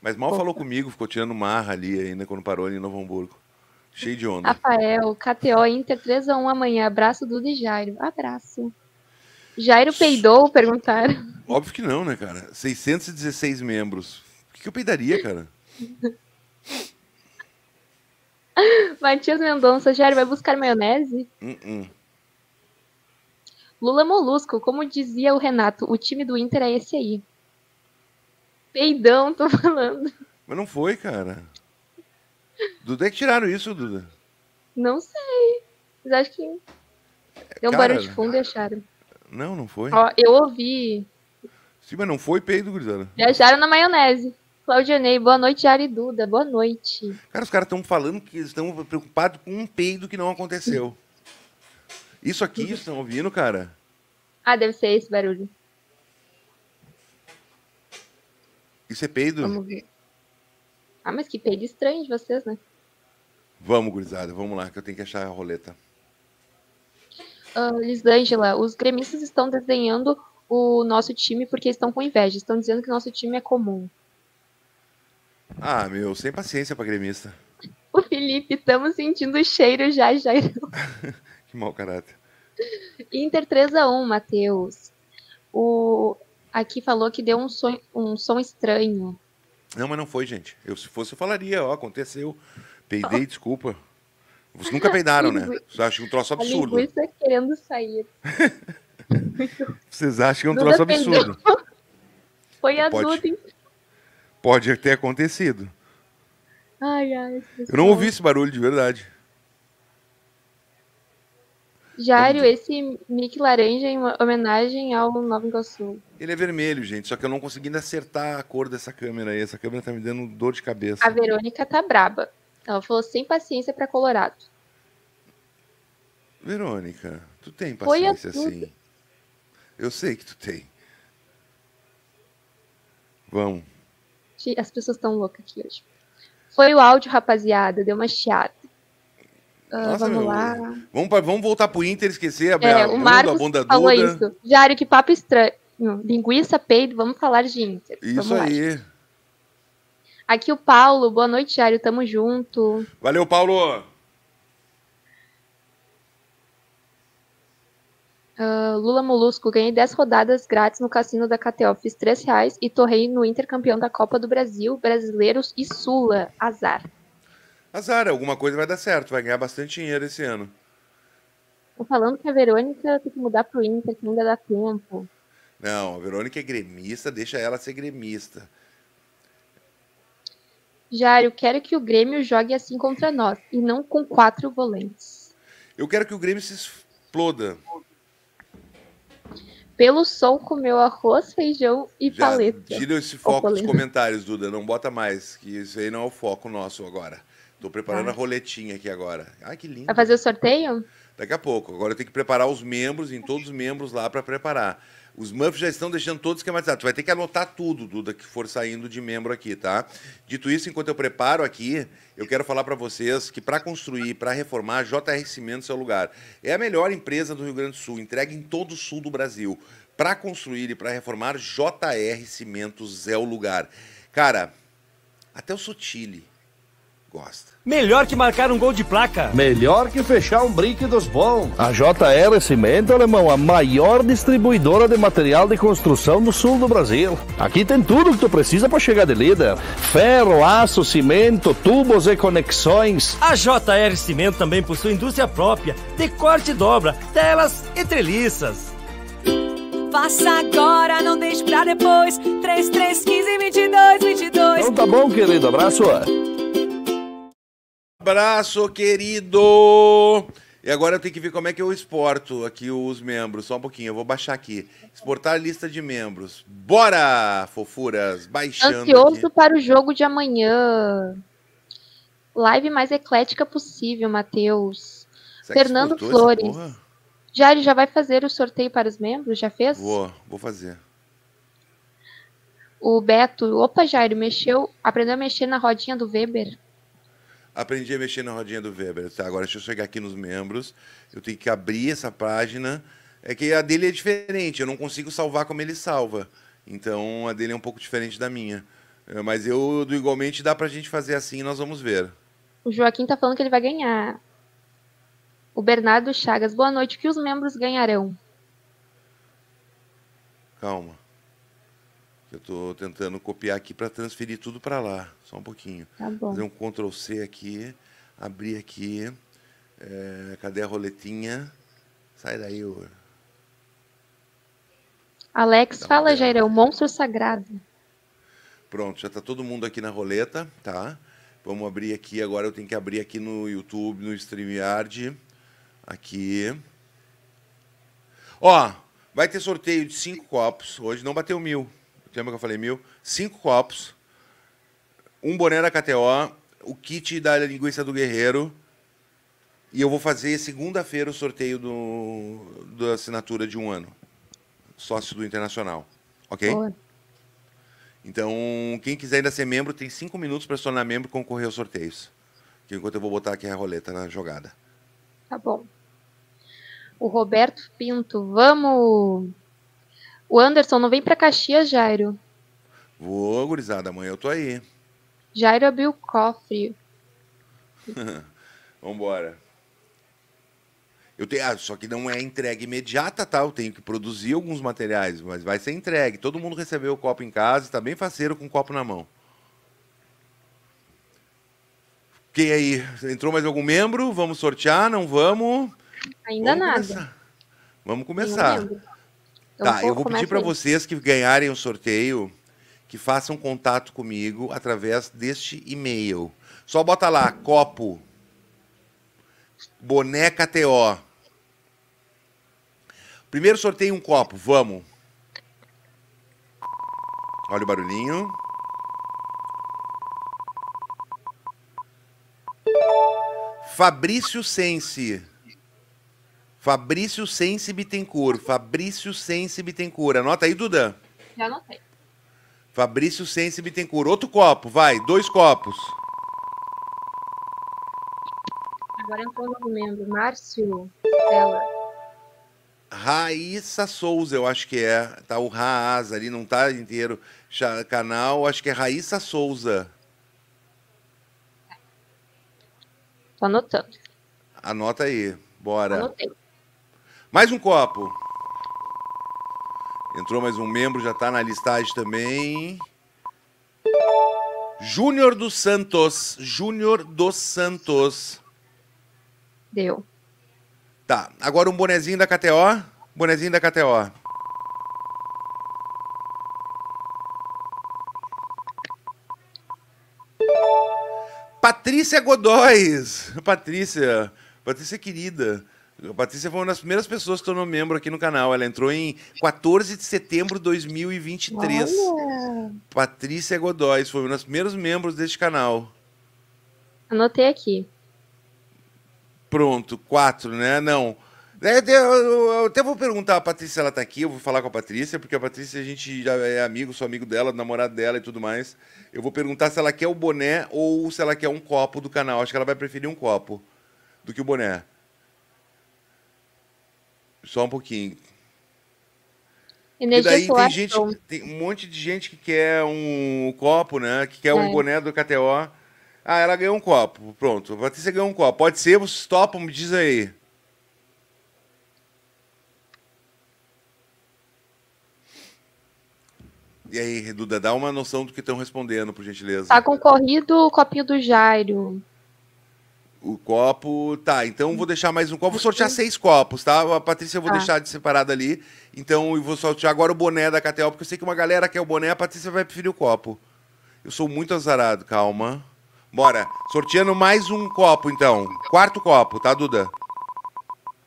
Mas mal Opa. falou comigo, ficou tirando marra ali ainda quando parou ali em Novo Hamburgo. Cheio de onda. Rafael, KTO Inter 3x1 amanhã. Abraço do de Jairo. Abraço. Jairo peidou? Perguntaram. Óbvio que não, né, cara? 616 membros. O que, que eu peidaria, cara? Matias Mendonça, Jair, vai buscar maionese? Uh -uh. Lula Molusco, como dizia o Renato, o time do Inter é esse aí. Peidão, tô falando. Mas não foi, cara. Duda, é que tiraram isso, Duda? Não sei. Mas acho que. É, deu um cara, barulho de fundo e acharam. Não, não foi. Ó, eu ouvi. Sim, mas não foi peido, gurizada. Viajaram na maionese. Claudionei, boa noite, Ari Duda, boa noite. Cara, os caras estão falando que estão preocupados com um peido que não aconteceu. Isso aqui, vocês estão ouvindo, cara? Ah, deve ser esse barulho. Isso é peido? Vamos ver. Ah, mas que peido estranho de vocês, né? Vamos, gurizada, vamos lá, que eu tenho que achar a roleta. Uh, Lisângela, os gremistas estão desenhando o nosso time porque estão com inveja. Estão dizendo que nosso time é comum. Ah, meu, sem paciência pra gremista. O Felipe, estamos sentindo o cheiro já, Jairão. que mau caráter. Inter 3x1, Matheus. O... Aqui falou que deu um, sonho, um som estranho. Não, mas não foi, gente. Eu, se fosse, eu falaria, ó, aconteceu. Peidei, oh. desculpa. Vocês nunca peidaram, né? Vocês acham um troço absurdo. A linguiça querendo sair. Vocês acham que é um troço absurdo. Foi a Duda, Pode ter acontecido. Ai, ai. Eu não ouvi esse barulho de verdade. Jário, então, esse mic laranja é em homenagem ao Nova Iguaçu. Ele é vermelho, gente, só que eu não consegui ainda acertar a cor dessa câmera aí. Essa câmera tá me dando dor de cabeça. A Verônica tá braba. Ela falou sem paciência para Colorado. Verônica, tu tem paciência assim? Eu sei que tu tem. Vamos. As pessoas estão loucas aqui hoje. Foi o áudio, rapaziada, deu uma chiada. Ah, Nossa, vamos lá. Vamos, pra, vamos voltar pro Inter, esquecer a, é, a, o Marcos a bunda falou Duda. isso. Diário, que papo estranho. Linguiça, peido, vamos falar de Inter. Isso vamos aí. Lá. Aqui o Paulo, boa noite, Diário, tamo junto. Valeu, Paulo. Ah, Lula Molusco, ganhei 10 rodadas grátis no cassino da KTO. Fiz 3 reais e torrei no intercampeão da Copa do Brasil, Brasileiros e Sula. Azar. Azar, alguma coisa vai dar certo, vai ganhar bastante dinheiro esse ano. Tô falando que a Verônica tem que mudar pro Inter, que ainda dá tempo. Não, a Verônica é gremista, deixa ela ser gremista. Jário, quero que o Grêmio jogue assim contra nós, e não com quatro volantes. Eu quero que o Grêmio se exploda pelo som comeu arroz, feijão e Já paleta. Tira esse foco nos dos comentários, Duda. Não bota mais, que isso aí não é o foco nosso agora. Tô preparando ah. a roletinha aqui agora. Ai, que lindo. Vai fazer o sorteio? Daqui a pouco. Agora eu tenho que preparar os membros, em todos os membros lá para preparar. Os MUFs já estão deixando todos esquematizados. Tu vai ter que anotar tudo, Duda, que for saindo de membro aqui, tá? Dito isso, enquanto eu preparo aqui, eu quero falar para vocês que para construir, para reformar, JR Cimentos é o lugar. É a melhor empresa do Rio Grande do Sul, entrega em todo o sul do Brasil. Para construir e para reformar, JR Cimentos é o lugar. Cara, até o Sotile gosta. Melhor que marcar um gol de placa. Melhor que fechar um brinque dos bons. A JR Cimento Alemão, a maior distribuidora de material de construção do sul do Brasil. Aqui tem tudo o que tu precisa para chegar de líder: ferro, aço, cimento, tubos e conexões. A JR Cimento também possui indústria própria de corte e dobra, telas e treliças. Faça agora, não deixe pra depois. 3315 2222. Então tá bom, querido. Abraço abraço, querido! E agora eu tenho que ver como é que eu exporto aqui os membros. Só um pouquinho, eu vou baixar aqui. Exportar a lista de membros. Bora, fofuras! Baixando. Ansioso aqui. para o jogo de amanhã. Live mais eclética possível, Matheus. Fernando Flores. Jairo já vai fazer o sorteio para os membros? Já fez? Vou, vou fazer. O Beto. Opa, Jairo, mexeu. Aprendeu a mexer na rodinha do Weber aprendi a mexer na rodinha do Weber. Tá, agora deixa eu chegar aqui nos membros. Eu tenho que abrir essa página. É que a dele é diferente, eu não consigo salvar como ele salva. Então a dele é um pouco diferente da minha. É, mas eu do igualmente dá pra gente fazer assim nós vamos ver. O Joaquim tá falando que ele vai ganhar. O Bernardo Chagas, boa noite. O que os membros ganharão? Calma. Eu estou tentando copiar aqui para transferir tudo para lá, só um pouquinho. Tá bom. Fazer um Ctrl C aqui, abrir aqui. É, cadê a roletinha? Sai daí, ô. Alex, fala, Jair, é o monstro sagrado. Pronto, já está todo mundo aqui na roleta, tá? Vamos abrir aqui, agora eu tenho que abrir aqui no YouTube, no StreamYard. Aqui. Ó, vai ter sorteio de cinco copos. Hoje não bateu mil lembra que eu falei mil? Cinco copos, um boné da KTO, o kit da linguiça do Guerreiro. E eu vou fazer segunda-feira o sorteio do, da assinatura de um ano. Sócio do Internacional. Ok? Boa. Então, quem quiser ainda ser membro, tem cinco minutos para se tornar membro e concorrer aos sorteios. Que enquanto eu vou botar aqui a roleta na jogada. Tá bom. O Roberto Pinto, vamos o Anderson, não vem para Caxias, Jairo? Vou, gurizada, amanhã eu tô aí. Jairo abriu o cofre. Vambora. Eu tenho, ah, só que não é entrega imediata, tá? Eu tenho que produzir alguns materiais, mas vai ser entregue. Todo mundo recebeu o copo em casa, tá bem faceiro com o copo na mão. Quem aí? Entrou mais algum membro? Vamos sortear? Não vamos? Ainda vamos nada. Começar. Vamos começar tá, eu vou pedir para vocês que ganharem o um sorteio que façam contato comigo através deste e-mail. Só bota lá, copo, boneca TO. Primeiro sorteio um copo, vamos. Olha o barulhinho. Fabrício Sense. Fabrício Sense Bittencourt. Fabrício Sense Bittencourt. Anota aí, Dudan. Já anotei. Fabrício Sense Bittencourt. Outro copo, vai. Dois copos. Agora eu não membro Márcio Bela. Raíssa Souza, eu acho que é. Tá o Raaz ali, não tá inteiro. Canal, acho que é Raíssa Souza. Tô anotando. Anota aí. Bora. Anotei. Mais um copo. Entrou mais um membro, já está na listagem também. Júnior dos Santos. Júnior dos Santos. Deu. Tá, agora um bonezinho da KTO. Bonezinho da KTO. Patrícia Godóis. Patrícia. Patrícia querida. A Patrícia foi uma das primeiras pessoas que tornou membro aqui no canal. Ela entrou em 14 de setembro de 2023. Olha. Patrícia Godoy foi uma das primeiras membros deste canal. Anotei aqui. Pronto, quatro, né? Não. É, eu até vou perguntar a Patrícia, ela tá aqui, eu vou falar com a Patrícia, porque a Patrícia a gente já é amigo, sou amigo dela, namorado dela e tudo mais. Eu vou perguntar se ela quer o boné ou se ela quer um copo do canal. Acho que ela vai preferir um copo do que o boné. Só um pouquinho. Energia e daí tem, gente, tem um monte de gente que quer um copo, né? Que quer é. um boné do KTO. Ah, ela ganhou um copo. Pronto. Patrícia ganhou um copo. Pode ser, vocês topam, me diz aí. E aí, Duda, dá uma noção do que estão respondendo, por gentileza. Tá concorrido o copinho do Jairo. O copo, tá. Então vou deixar mais um copo. Vou sortear uhum. seis copos, tá? A Patrícia eu vou tá. deixar de separado ali. Então eu vou sortear agora o boné da KTO, porque eu sei que uma galera quer o boné, a Patrícia vai preferir o copo. Eu sou muito azarado, calma. Bora. Sorteando mais um copo, então. Quarto copo, tá, Duda?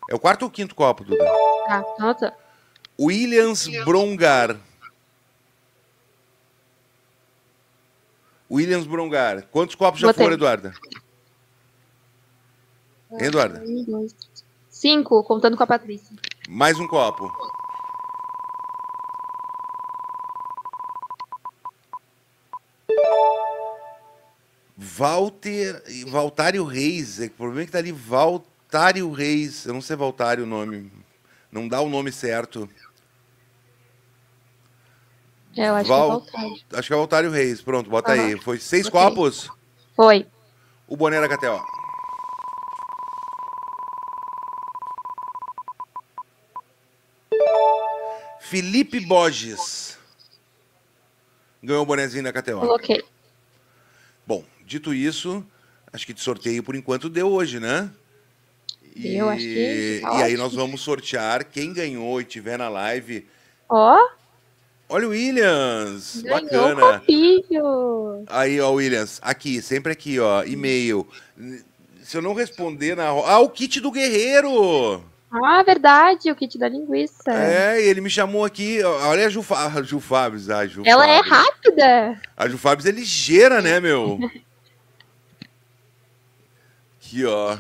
É o quarto ou quinto copo, Duda? Tá, nota. Williams Brongar. Williams Brongar. Quantos copos Botei. já foram, Eduarda? Hein, Eduarda? Cinco, contando com a Patrícia. Mais um copo. Walter. Valtário Reis. É, o problema é que tá ali Valtário Reis. Eu não sei Valtário o nome. Não dá o nome certo. É, eu acho Val... que é Valtário. Acho que é Valtário Reis. Pronto, bota aí. Foi seis copos? Foi. O boné da KTO. Felipe Borges ganhou o bonezinho da KTO. Coloquei. Bom, dito isso, acho que de sorteio por enquanto deu hoje, né? E, deu, acho que. Tá e aí nós vamos sortear quem ganhou e tiver na live. Ó. Oh. Olha o Williams, Ganhou bacana. O Aí, ó, Williams, aqui, sempre aqui, ó, e-mail. Se eu não responder na. Ah, o kit do guerreiro! Ah, verdade, o kit da linguiça. É, ele me chamou aqui. Olha a Ju, a Ju Ela é rápida. A Ju Fabres é ligeira, né, meu? aqui, ó.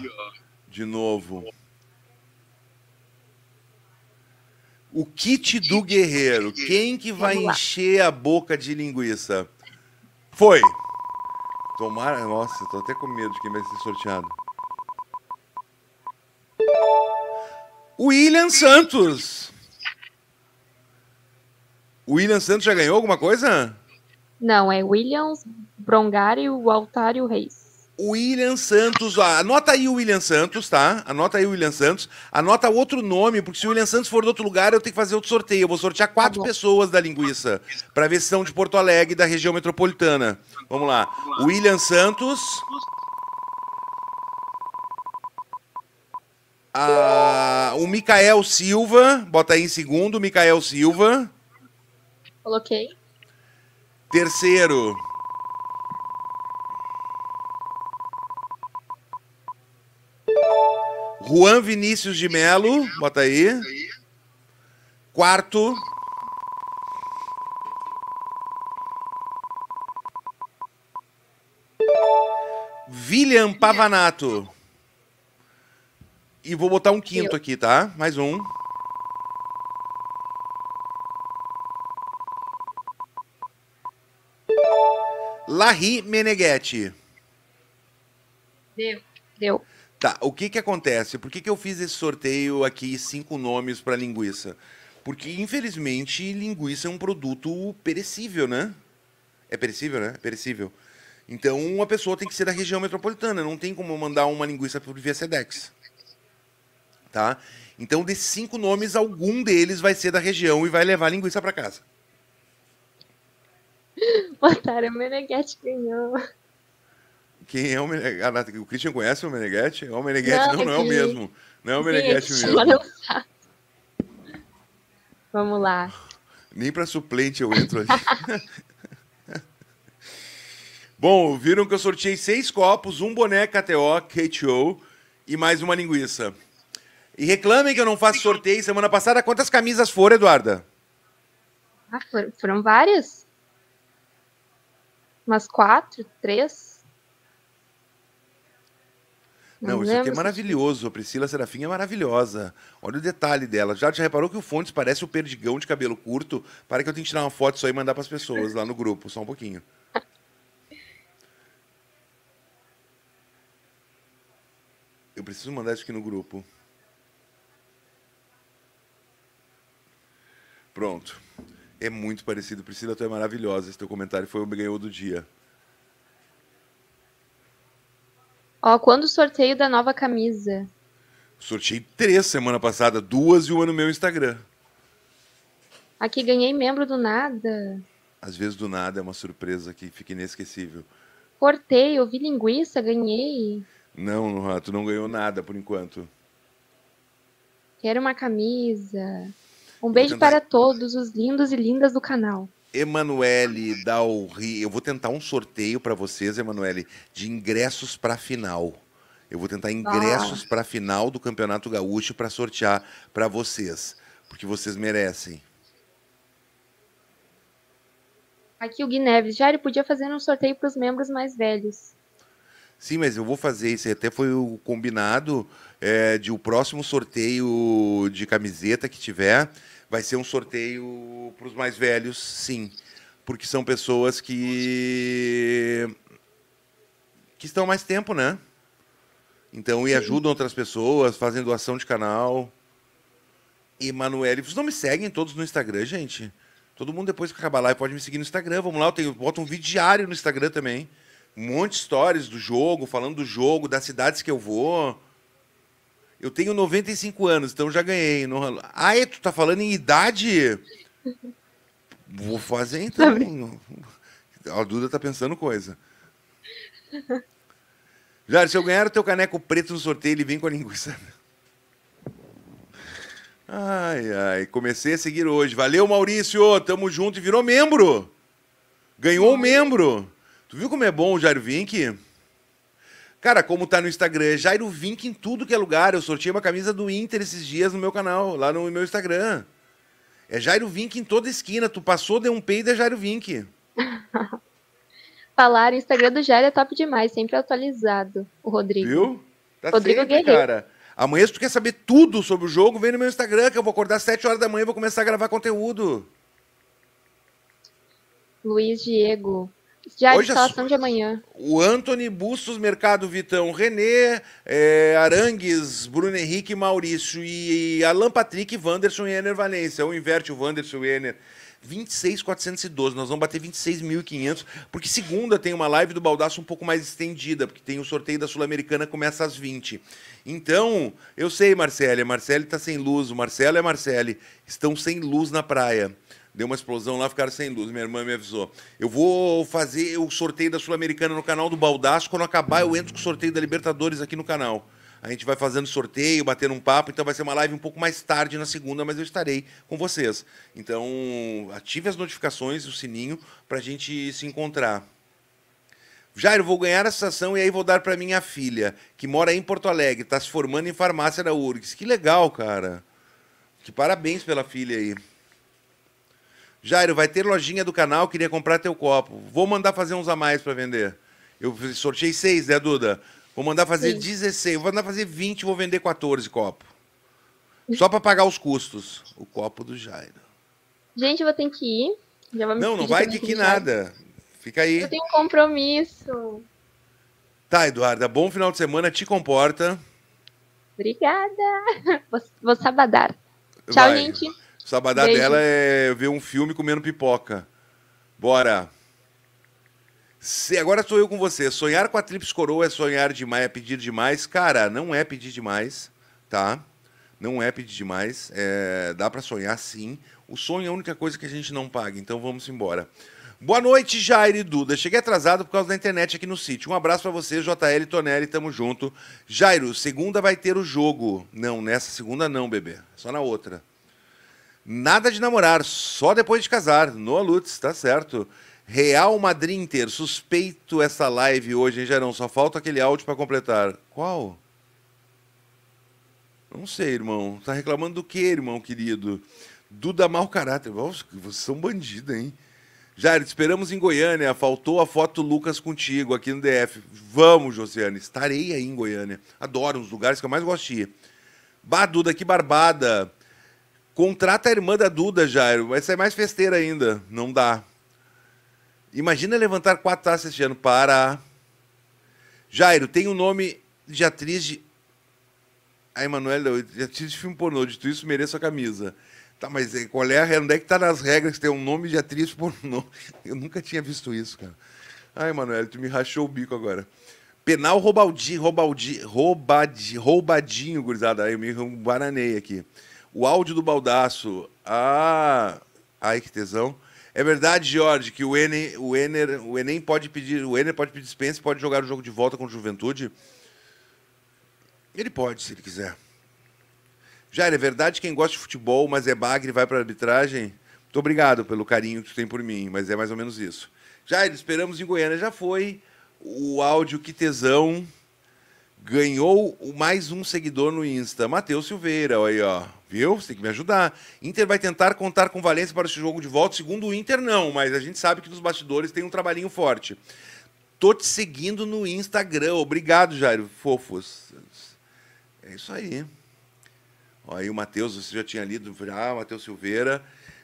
De novo. O kit do guerreiro. Quem que vai encher a boca de linguiça? Foi. Tomara. Nossa, tô até com medo de quem vai ser sorteado. William Santos. O William Santos já ganhou alguma coisa? Não, é Williams, Brongari, o o Reis. William Santos, anota aí o William Santos, tá? Anota aí o William Santos. Anota outro nome, porque se o William Santos for de outro lugar, eu tenho que fazer outro sorteio. Eu vou sortear tá quatro tá pessoas da linguiça, para ver se são de Porto Alegre, da região metropolitana. Vamos lá. William Santos. A, o Micael Silva, bota aí em segundo, Micael Silva. Coloquei. Terceiro. Juan Vinícius de Melo, bota aí. Quarto. William Pavanato. E vou botar um quinto aqui, tá? Mais um. Larry Meneghetti. Deu. Deu. Tá, o que que acontece? Por que, que eu fiz esse sorteio aqui, cinco nomes para linguiça? Porque, infelizmente, linguiça é um produto perecível, né? É perecível, né? É perecível. Então, uma pessoa tem que ser da região metropolitana. Não tem como mandar uma linguiça para o Via Sedex tá? Então, desses cinco nomes, algum deles vai ser da região e vai levar linguiça para casa. Botaram o Meneghete ganhou. Quem é o Meneghete? Ah, o Christian conhece o Meneghetti? É o Meneghetti? Não, não, não é o mesmo. Não é o Meneghetti mesmo. Vamos lá. Nem para suplente eu entro ali. Bom, viram que eu sorteei seis copos, um boneco KTO, KTO e mais uma linguiça. E reclamem que eu não faço sorteio semana passada. Quantas camisas foram, Eduarda? Ah, foram, várias. Umas quatro, três. Não, não isso aqui é maravilhoso. A Priscila Serafim é maravilhosa. Olha o detalhe dela. Já, já reparou que o Fontes parece o perdigão de cabelo curto? Para que eu tenho que tirar uma foto só e mandar para as pessoas lá no grupo, só um pouquinho. Eu preciso mandar isso aqui no grupo. Pronto. É muito parecido. Priscila, tu é maravilhosa. Esse teu comentário foi o ganhou do dia. Ó, quando o sorteio da nova camisa? Sorteei três semana passada, duas e uma no meu Instagram. Aqui ganhei membro do nada. Às vezes do nada é uma surpresa que fica inesquecível. Cortei, ouvi linguiça, ganhei. Não, tu não ganhou nada por enquanto. Quero uma camisa. Um beijo tentar... para todos os lindos e lindas do canal. Emanuele Dalri, eu vou tentar um sorteio para vocês, Emanuele, de ingressos para a final. Eu vou tentar ingressos ah. para a final do Campeonato Gaúcho para sortear para vocês, porque vocês merecem. Aqui o Gui já Jair, podia fazer um sorteio para os membros mais velhos. Sim, mas eu vou fazer isso. Até foi o combinado é, de o próximo sorteio de camiseta que tiver. Vai ser um sorteio para os mais velhos, sim, porque são pessoas que que estão mais tempo, né? Então, e ajudam outras pessoas, fazem doação de canal. Emanuele, vocês não me seguem todos no Instagram, gente? Todo mundo depois que acabar lá pode me seguir no Instagram. Vamos lá, eu, tenho, eu boto um vídeo diário no Instagram também. Um monte de stories do jogo, falando do jogo, das cidades que eu vou. Eu tenho 95 anos, então já ganhei. Não... Ah, é, tu tá falando em idade? Vou fazer então. Tá a Duda tá pensando coisa. Jair, se eu ganhar o teu caneco preto no sorteio, ele vem com a linguiça. Ai, ai. Comecei a seguir hoje. Valeu, Maurício. Tamo junto e virou membro. Ganhou o membro. Tu viu como é bom o Jair Vink? Cara, como tá no Instagram, é Jairo Vink em tudo que é lugar. Eu sorteei uma camisa do Inter esses dias no meu canal, lá no meu Instagram. É Jairo Vink em toda esquina. Tu passou, deu um peido, é Jairo Vink. Falar, o Instagram do Jairo é top demais, sempre atualizado. O Rodrigo. Viu? Tá Rodrigo sempre, Guerreiro. cara. Amanhã, se tu quer saber tudo sobre o jogo, vem no meu Instagram, que eu vou acordar às 7 horas da manhã e vou começar a gravar conteúdo. Luiz Diego, já é Hoje instalação é a... de amanhã. O Anthony Bustos, Mercado Vitão, René, é, Arangues, Bruno Henrique, Maurício e, e Alan Patrick, Wanderson e Ener Valência. Ou inverte o Wanderson e Ener. 26,412. Nós vamos bater 26.500, porque segunda tem uma live do Baldaço um pouco mais estendida, porque tem o sorteio da Sul-Americana começa às 20. Então, eu sei, Marcele, Marcele está sem luz, o Marcelo é Marcele, estão sem luz na praia deu uma explosão lá, ficaram sem luz. Minha irmã me avisou. Eu vou fazer o sorteio da Sul-Americana no canal do Baldaço. Quando acabar, eu entro com o sorteio da Libertadores aqui no canal. A gente vai fazendo sorteio, batendo um papo, então vai ser uma live um pouco mais tarde na segunda, mas eu estarei com vocês. Então, ative as notificações, o sininho, para a gente se encontrar. Jairo, vou ganhar essa ação e aí vou dar para minha filha, que mora em Porto Alegre, está se formando em farmácia da URGS. Que legal, cara. Que parabéns pela filha aí. Jairo, vai ter lojinha do canal, queria comprar teu copo. Vou mandar fazer uns a mais para vender. Eu sorteei seis, né, Duda? Vou mandar fazer Sim. 16, vou mandar fazer 20, vou vender 14 copos. Só para pagar os custos. O copo do Jairo. Gente, eu vou ter que ir. não, não vai ter que nada. Fica aí. Eu tenho um compromisso. Tá, Eduarda, bom final de semana, te comporta. Obrigada. Vou, vou sabadar. Tchau, vai. gente. Sabadá Beijo. dela é ver um filme comendo pipoca. Bora. Se, agora sou eu com você. Sonhar com a Trips Coroa é sonhar demais, é pedir demais. Cara, não é pedir demais, tá? Não é pedir demais. É, dá para sonhar sim. O sonho é a única coisa que a gente não paga, então vamos embora. Boa noite, Jair e Duda. Cheguei atrasado por causa da internet aqui no sítio. Um abraço para você, JL Tonelli, tamo junto. Jairo, segunda vai ter o jogo. Não, nessa segunda não, bebê. Só na outra. Nada de namorar, só depois de casar. no Lutz, tá certo. Real Madrid inteiro. Suspeito essa live hoje, hein, Gerão? Só falta aquele áudio para completar. Qual? Não sei, irmão. Tá reclamando do que, irmão querido? Duda mau caráter. Nossa, vocês são bandidos, hein? Jair, esperamos em Goiânia. Faltou a foto Lucas contigo aqui no DF. Vamos, Josiane. Estarei aí em Goiânia. Adoro, um dos lugares que eu mais gosto de ir. que barbada. Contrata a irmã da Duda, Jairo. Vai é mais festeira ainda. Não dá. Imagina levantar quatro taças este ano. Para. Jairo, tem o um nome de atriz de. A eu de atriz de filme pornô. Dito isso, mereço a camisa. Tá, mas eh, qual é a. Onde é que tá nas regras que tem um nome de atriz pornô? Eu nunca tinha visto isso, cara. Ai, Emanuela, tu me rachou o bico agora. Penal Roubaldi, Roubaldi, roubadinho, roubadinho, gurizada. Aí eu me bananei aqui o áudio do baldaço. Ah, ai que tesão. É verdade, Jorge, que o Enem, o Ener, o Enem pode pedir, o Enem pode pedir dispensa e pode jogar o jogo de volta com o Juventude. Ele pode, se ele quiser. Jair, é verdade quem gosta de futebol, mas é bagre, vai para arbitragem? Muito obrigado pelo carinho que tu tem por mim, mas é mais ou menos isso. Jair, esperamos em Goiânia. Já foi o áudio que tesão ganhou mais um seguidor no Insta. Matheus Silveira, olha aí, ó. Viu? Você tem que me ajudar. Inter vai tentar contar com Valência para esse jogo de volta. Segundo o Inter, não, mas a gente sabe que nos bastidores tem um trabalhinho forte. Tô te seguindo no Instagram. Obrigado, Jairo. Fofos. É isso aí. Aí o Matheus, você já tinha lido, ah, Matheus Silveira.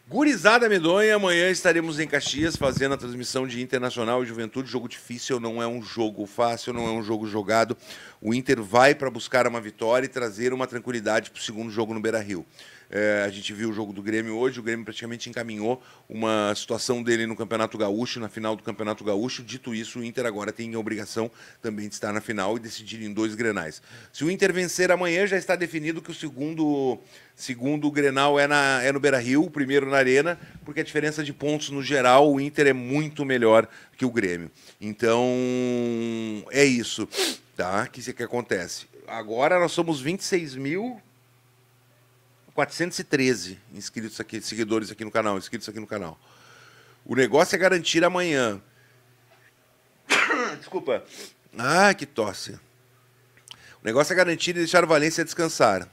Gurizada Medonha, amanhã estaremos em Caxias fazendo a transmissão de Internacional e Juventude. Jogo difícil, não é um jogo fácil, não é um jogo jogado. O Inter vai para buscar uma vitória e trazer uma tranquilidade para o segundo jogo no Beira Rio. É, a gente viu o jogo do Grêmio hoje, o Grêmio praticamente encaminhou uma situação dele no Campeonato Gaúcho, na final do Campeonato Gaúcho. Dito isso, o Inter agora tem a obrigação também de estar na final e decidir em dois grenais. Se o Inter vencer amanhã, já está definido que o segundo. Segundo Grenal é, na, é no Beira Rio, o primeiro na Arena, porque a diferença de pontos no geral, o Inter é muito melhor que o Grêmio. Então, é isso, tá? Que, que acontece. Agora nós somos 26 mil, 413 inscritos aqui, seguidores aqui no canal, inscritos aqui no canal. O negócio é garantir amanhã. Desculpa. Ah, que tosse. O negócio é garantir e deixar o Valência descansar.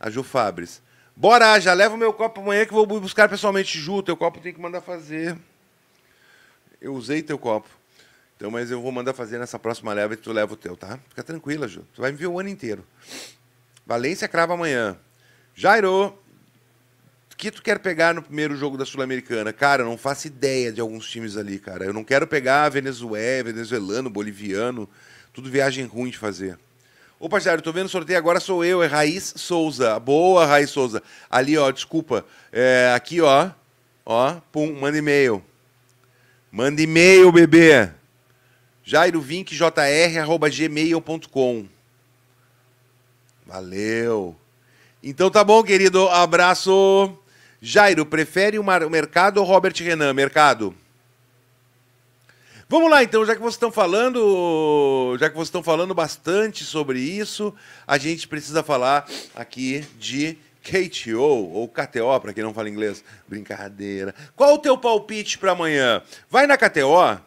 A Ju Fabres. Bora, já leva o meu copo amanhã que vou buscar pessoalmente Ju. Teu copo tem que mandar fazer. Eu usei teu copo. Então, mas eu vou mandar fazer nessa próxima leva e tu leva o teu, tá? Fica tranquila, Ju. Tu vai me ver o ano inteiro. Valência crava amanhã. Jairo, o que tu quer pegar no primeiro jogo da Sul-Americana? Cara, eu não faço ideia de alguns times ali, cara. Eu não quero pegar Venezuela, venezuelano, boliviano, tudo viagem ruim de fazer. Ô, Jairo, tô vendo o sorteio agora, sou eu, é Raiz Souza. Boa, Raiz Souza. Ali, ó, desculpa. É, aqui, ó. Ó, pum, manda e-mail. Manda e-mail, bebê. jairovinkjr.gmail.com Valeu. Então tá bom, querido. Abraço. Jairo, prefere o mercado ou Robert Renan? Mercado. Vamos lá então, já que vocês estão falando, já que vocês estão falando bastante sobre isso, a gente precisa falar aqui de KTO ou KTO para quem não fala inglês. Brincadeira. Qual o teu palpite para amanhã? Vai na KTO,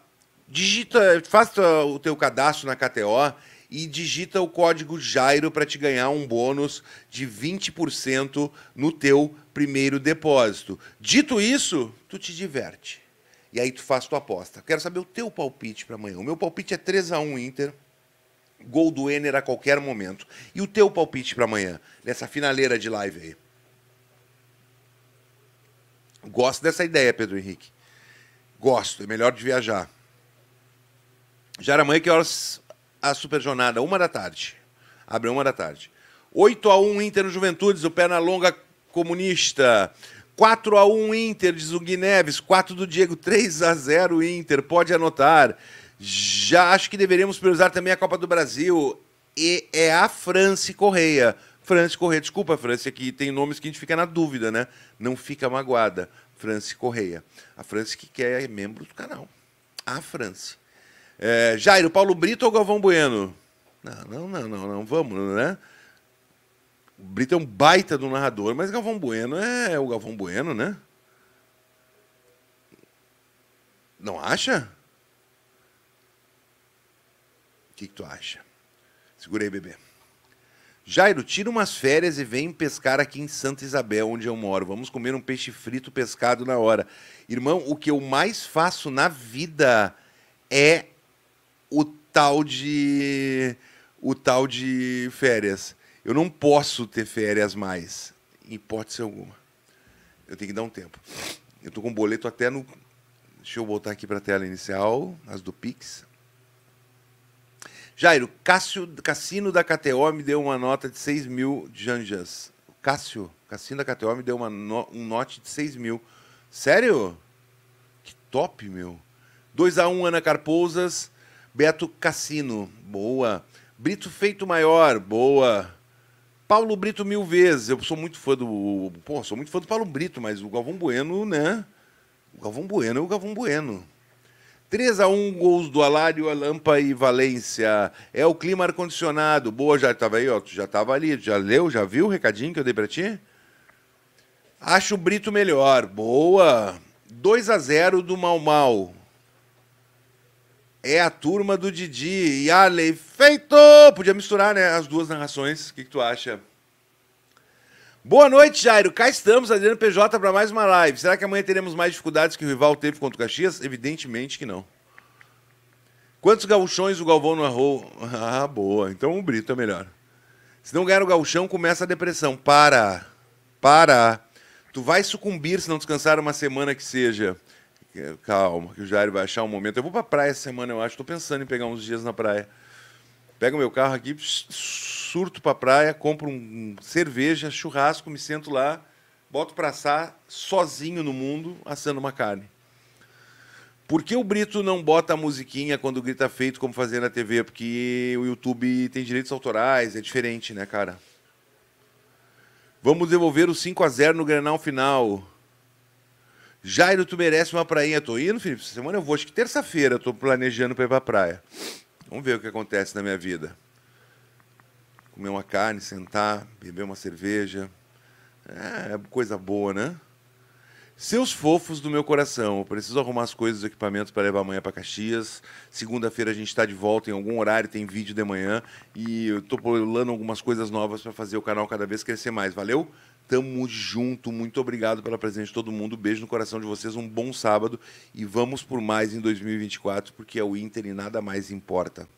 digita, faz o teu cadastro na KTO e digita o código Jairo para te ganhar um bônus de 20% no teu primeiro depósito. Dito isso, tu te diverte. E aí tu faz tua aposta. Quero saber o teu palpite para amanhã. O meu palpite é 3 a 1 Inter. Gol do Ener a qualquer momento. E o teu palpite para amanhã, nessa finaleira de live aí? Gosto dessa ideia, Pedro Henrique. Gosto, é melhor de viajar. Já era amanhã que horas a Super Jornada, uma da tarde. Abre uma da tarde. 8 a 1 Inter no Juventudes, o pé na longa Comunista. 4 a 1 Inter, diz o Guineves. 4 do Diego, 3 a 0 Inter, pode anotar. Já acho que deveríamos priorizar também a Copa do Brasil. E é a France Correia. France Correia, desculpa, France, é aqui tem nomes que a gente fica na dúvida, né? Não fica magoada. France Correia. A France que quer é membro do canal. A France. É, Jairo, Paulo Brito ou Galvão Bueno? Não, não, não, não, não, vamos, né? O Brito é um baita do narrador, mas Galvão Bueno é, o Galvão Bueno, né? Não acha? O que, que tu acha? Segura aí, bebê. Jairo, tira umas férias e vem pescar aqui em Santa Isabel, onde eu moro. Vamos comer um peixe frito pescado na hora. Irmão, o que eu mais faço na vida é o tal de o tal de férias. Eu não posso ter férias mais, em hipótese alguma. Eu tenho que dar um tempo. Eu tô com um boleto até no Deixa eu voltar aqui para a tela inicial, as do Pix. Jairo, Cássio, Cassino da KTO me deu uma nota de 6 mil janjas. Cássio, Cassino da KTO me deu uma no, um note de 6 mil. Sério? Que top, meu. 2x1 Ana Carpousas. Beto Cassino, boa. Brito Feito Maior, boa. Paulo Brito mil vezes. Eu sou muito fã do. Pô, sou muito fã do Paulo Brito, mas o Galvão Bueno, né? O Galvão Bueno é o Galvão Bueno. 3 a 1 gols do Alário, Alampa e Valência. É o clima ar-condicionado. Boa, já estava aí, ó. Tu já estava ali. Já leu, já viu o recadinho que eu dei para ti? Acho o Brito melhor. Boa. 2 a 0 do Mal Mal é a turma do Didi e Arley Feito! Podia misturar, né, as duas narrações. O que, que tu acha? Boa noite, Jairo. Cá estamos, Adriano PJ, para mais uma live. Será que amanhã teremos mais dificuldades que o rival teve contra o Caxias? Evidentemente que não. Quantos gauchões o Galvão não errou? Ah, boa. Então o Brito é melhor. Se não ganhar o gauchão, começa a depressão. Para. Para. Tu vai sucumbir se não descansar uma semana que seja. Calma, que o Jair vai achar um momento. Eu vou pra praia essa semana, eu acho. Tô pensando em pegar uns dias na praia. Pego meu carro aqui, surto pra praia, compro um cerveja, churrasco, me sento lá, boto pra assar sozinho no mundo, assando uma carne. Por que o Brito não bota a musiquinha quando grita feito, como fazer na TV? Porque o YouTube tem direitos autorais, é diferente, né, cara? Vamos devolver o 5 a 0 no Grenal final. Jairo, tu merece uma prainha. Tô indo, Felipe, essa semana eu vou. Acho que terça-feira eu tô planejando para ir pra praia. Vamos ver o que acontece na minha vida. Comer uma carne, sentar, beber uma cerveja. É, é coisa boa, né? Seus fofos do meu coração, eu preciso arrumar as coisas, os equipamentos para levar amanhã para Caxias. Segunda-feira a gente está de volta em algum horário, tem vídeo de manhã. E eu estou pulando algumas coisas novas para fazer o canal cada vez crescer mais. Valeu? Tamo junto, muito obrigado pela presença de todo mundo. Beijo no coração de vocês, um bom sábado e vamos por mais em 2024, porque é o Inter e nada mais importa.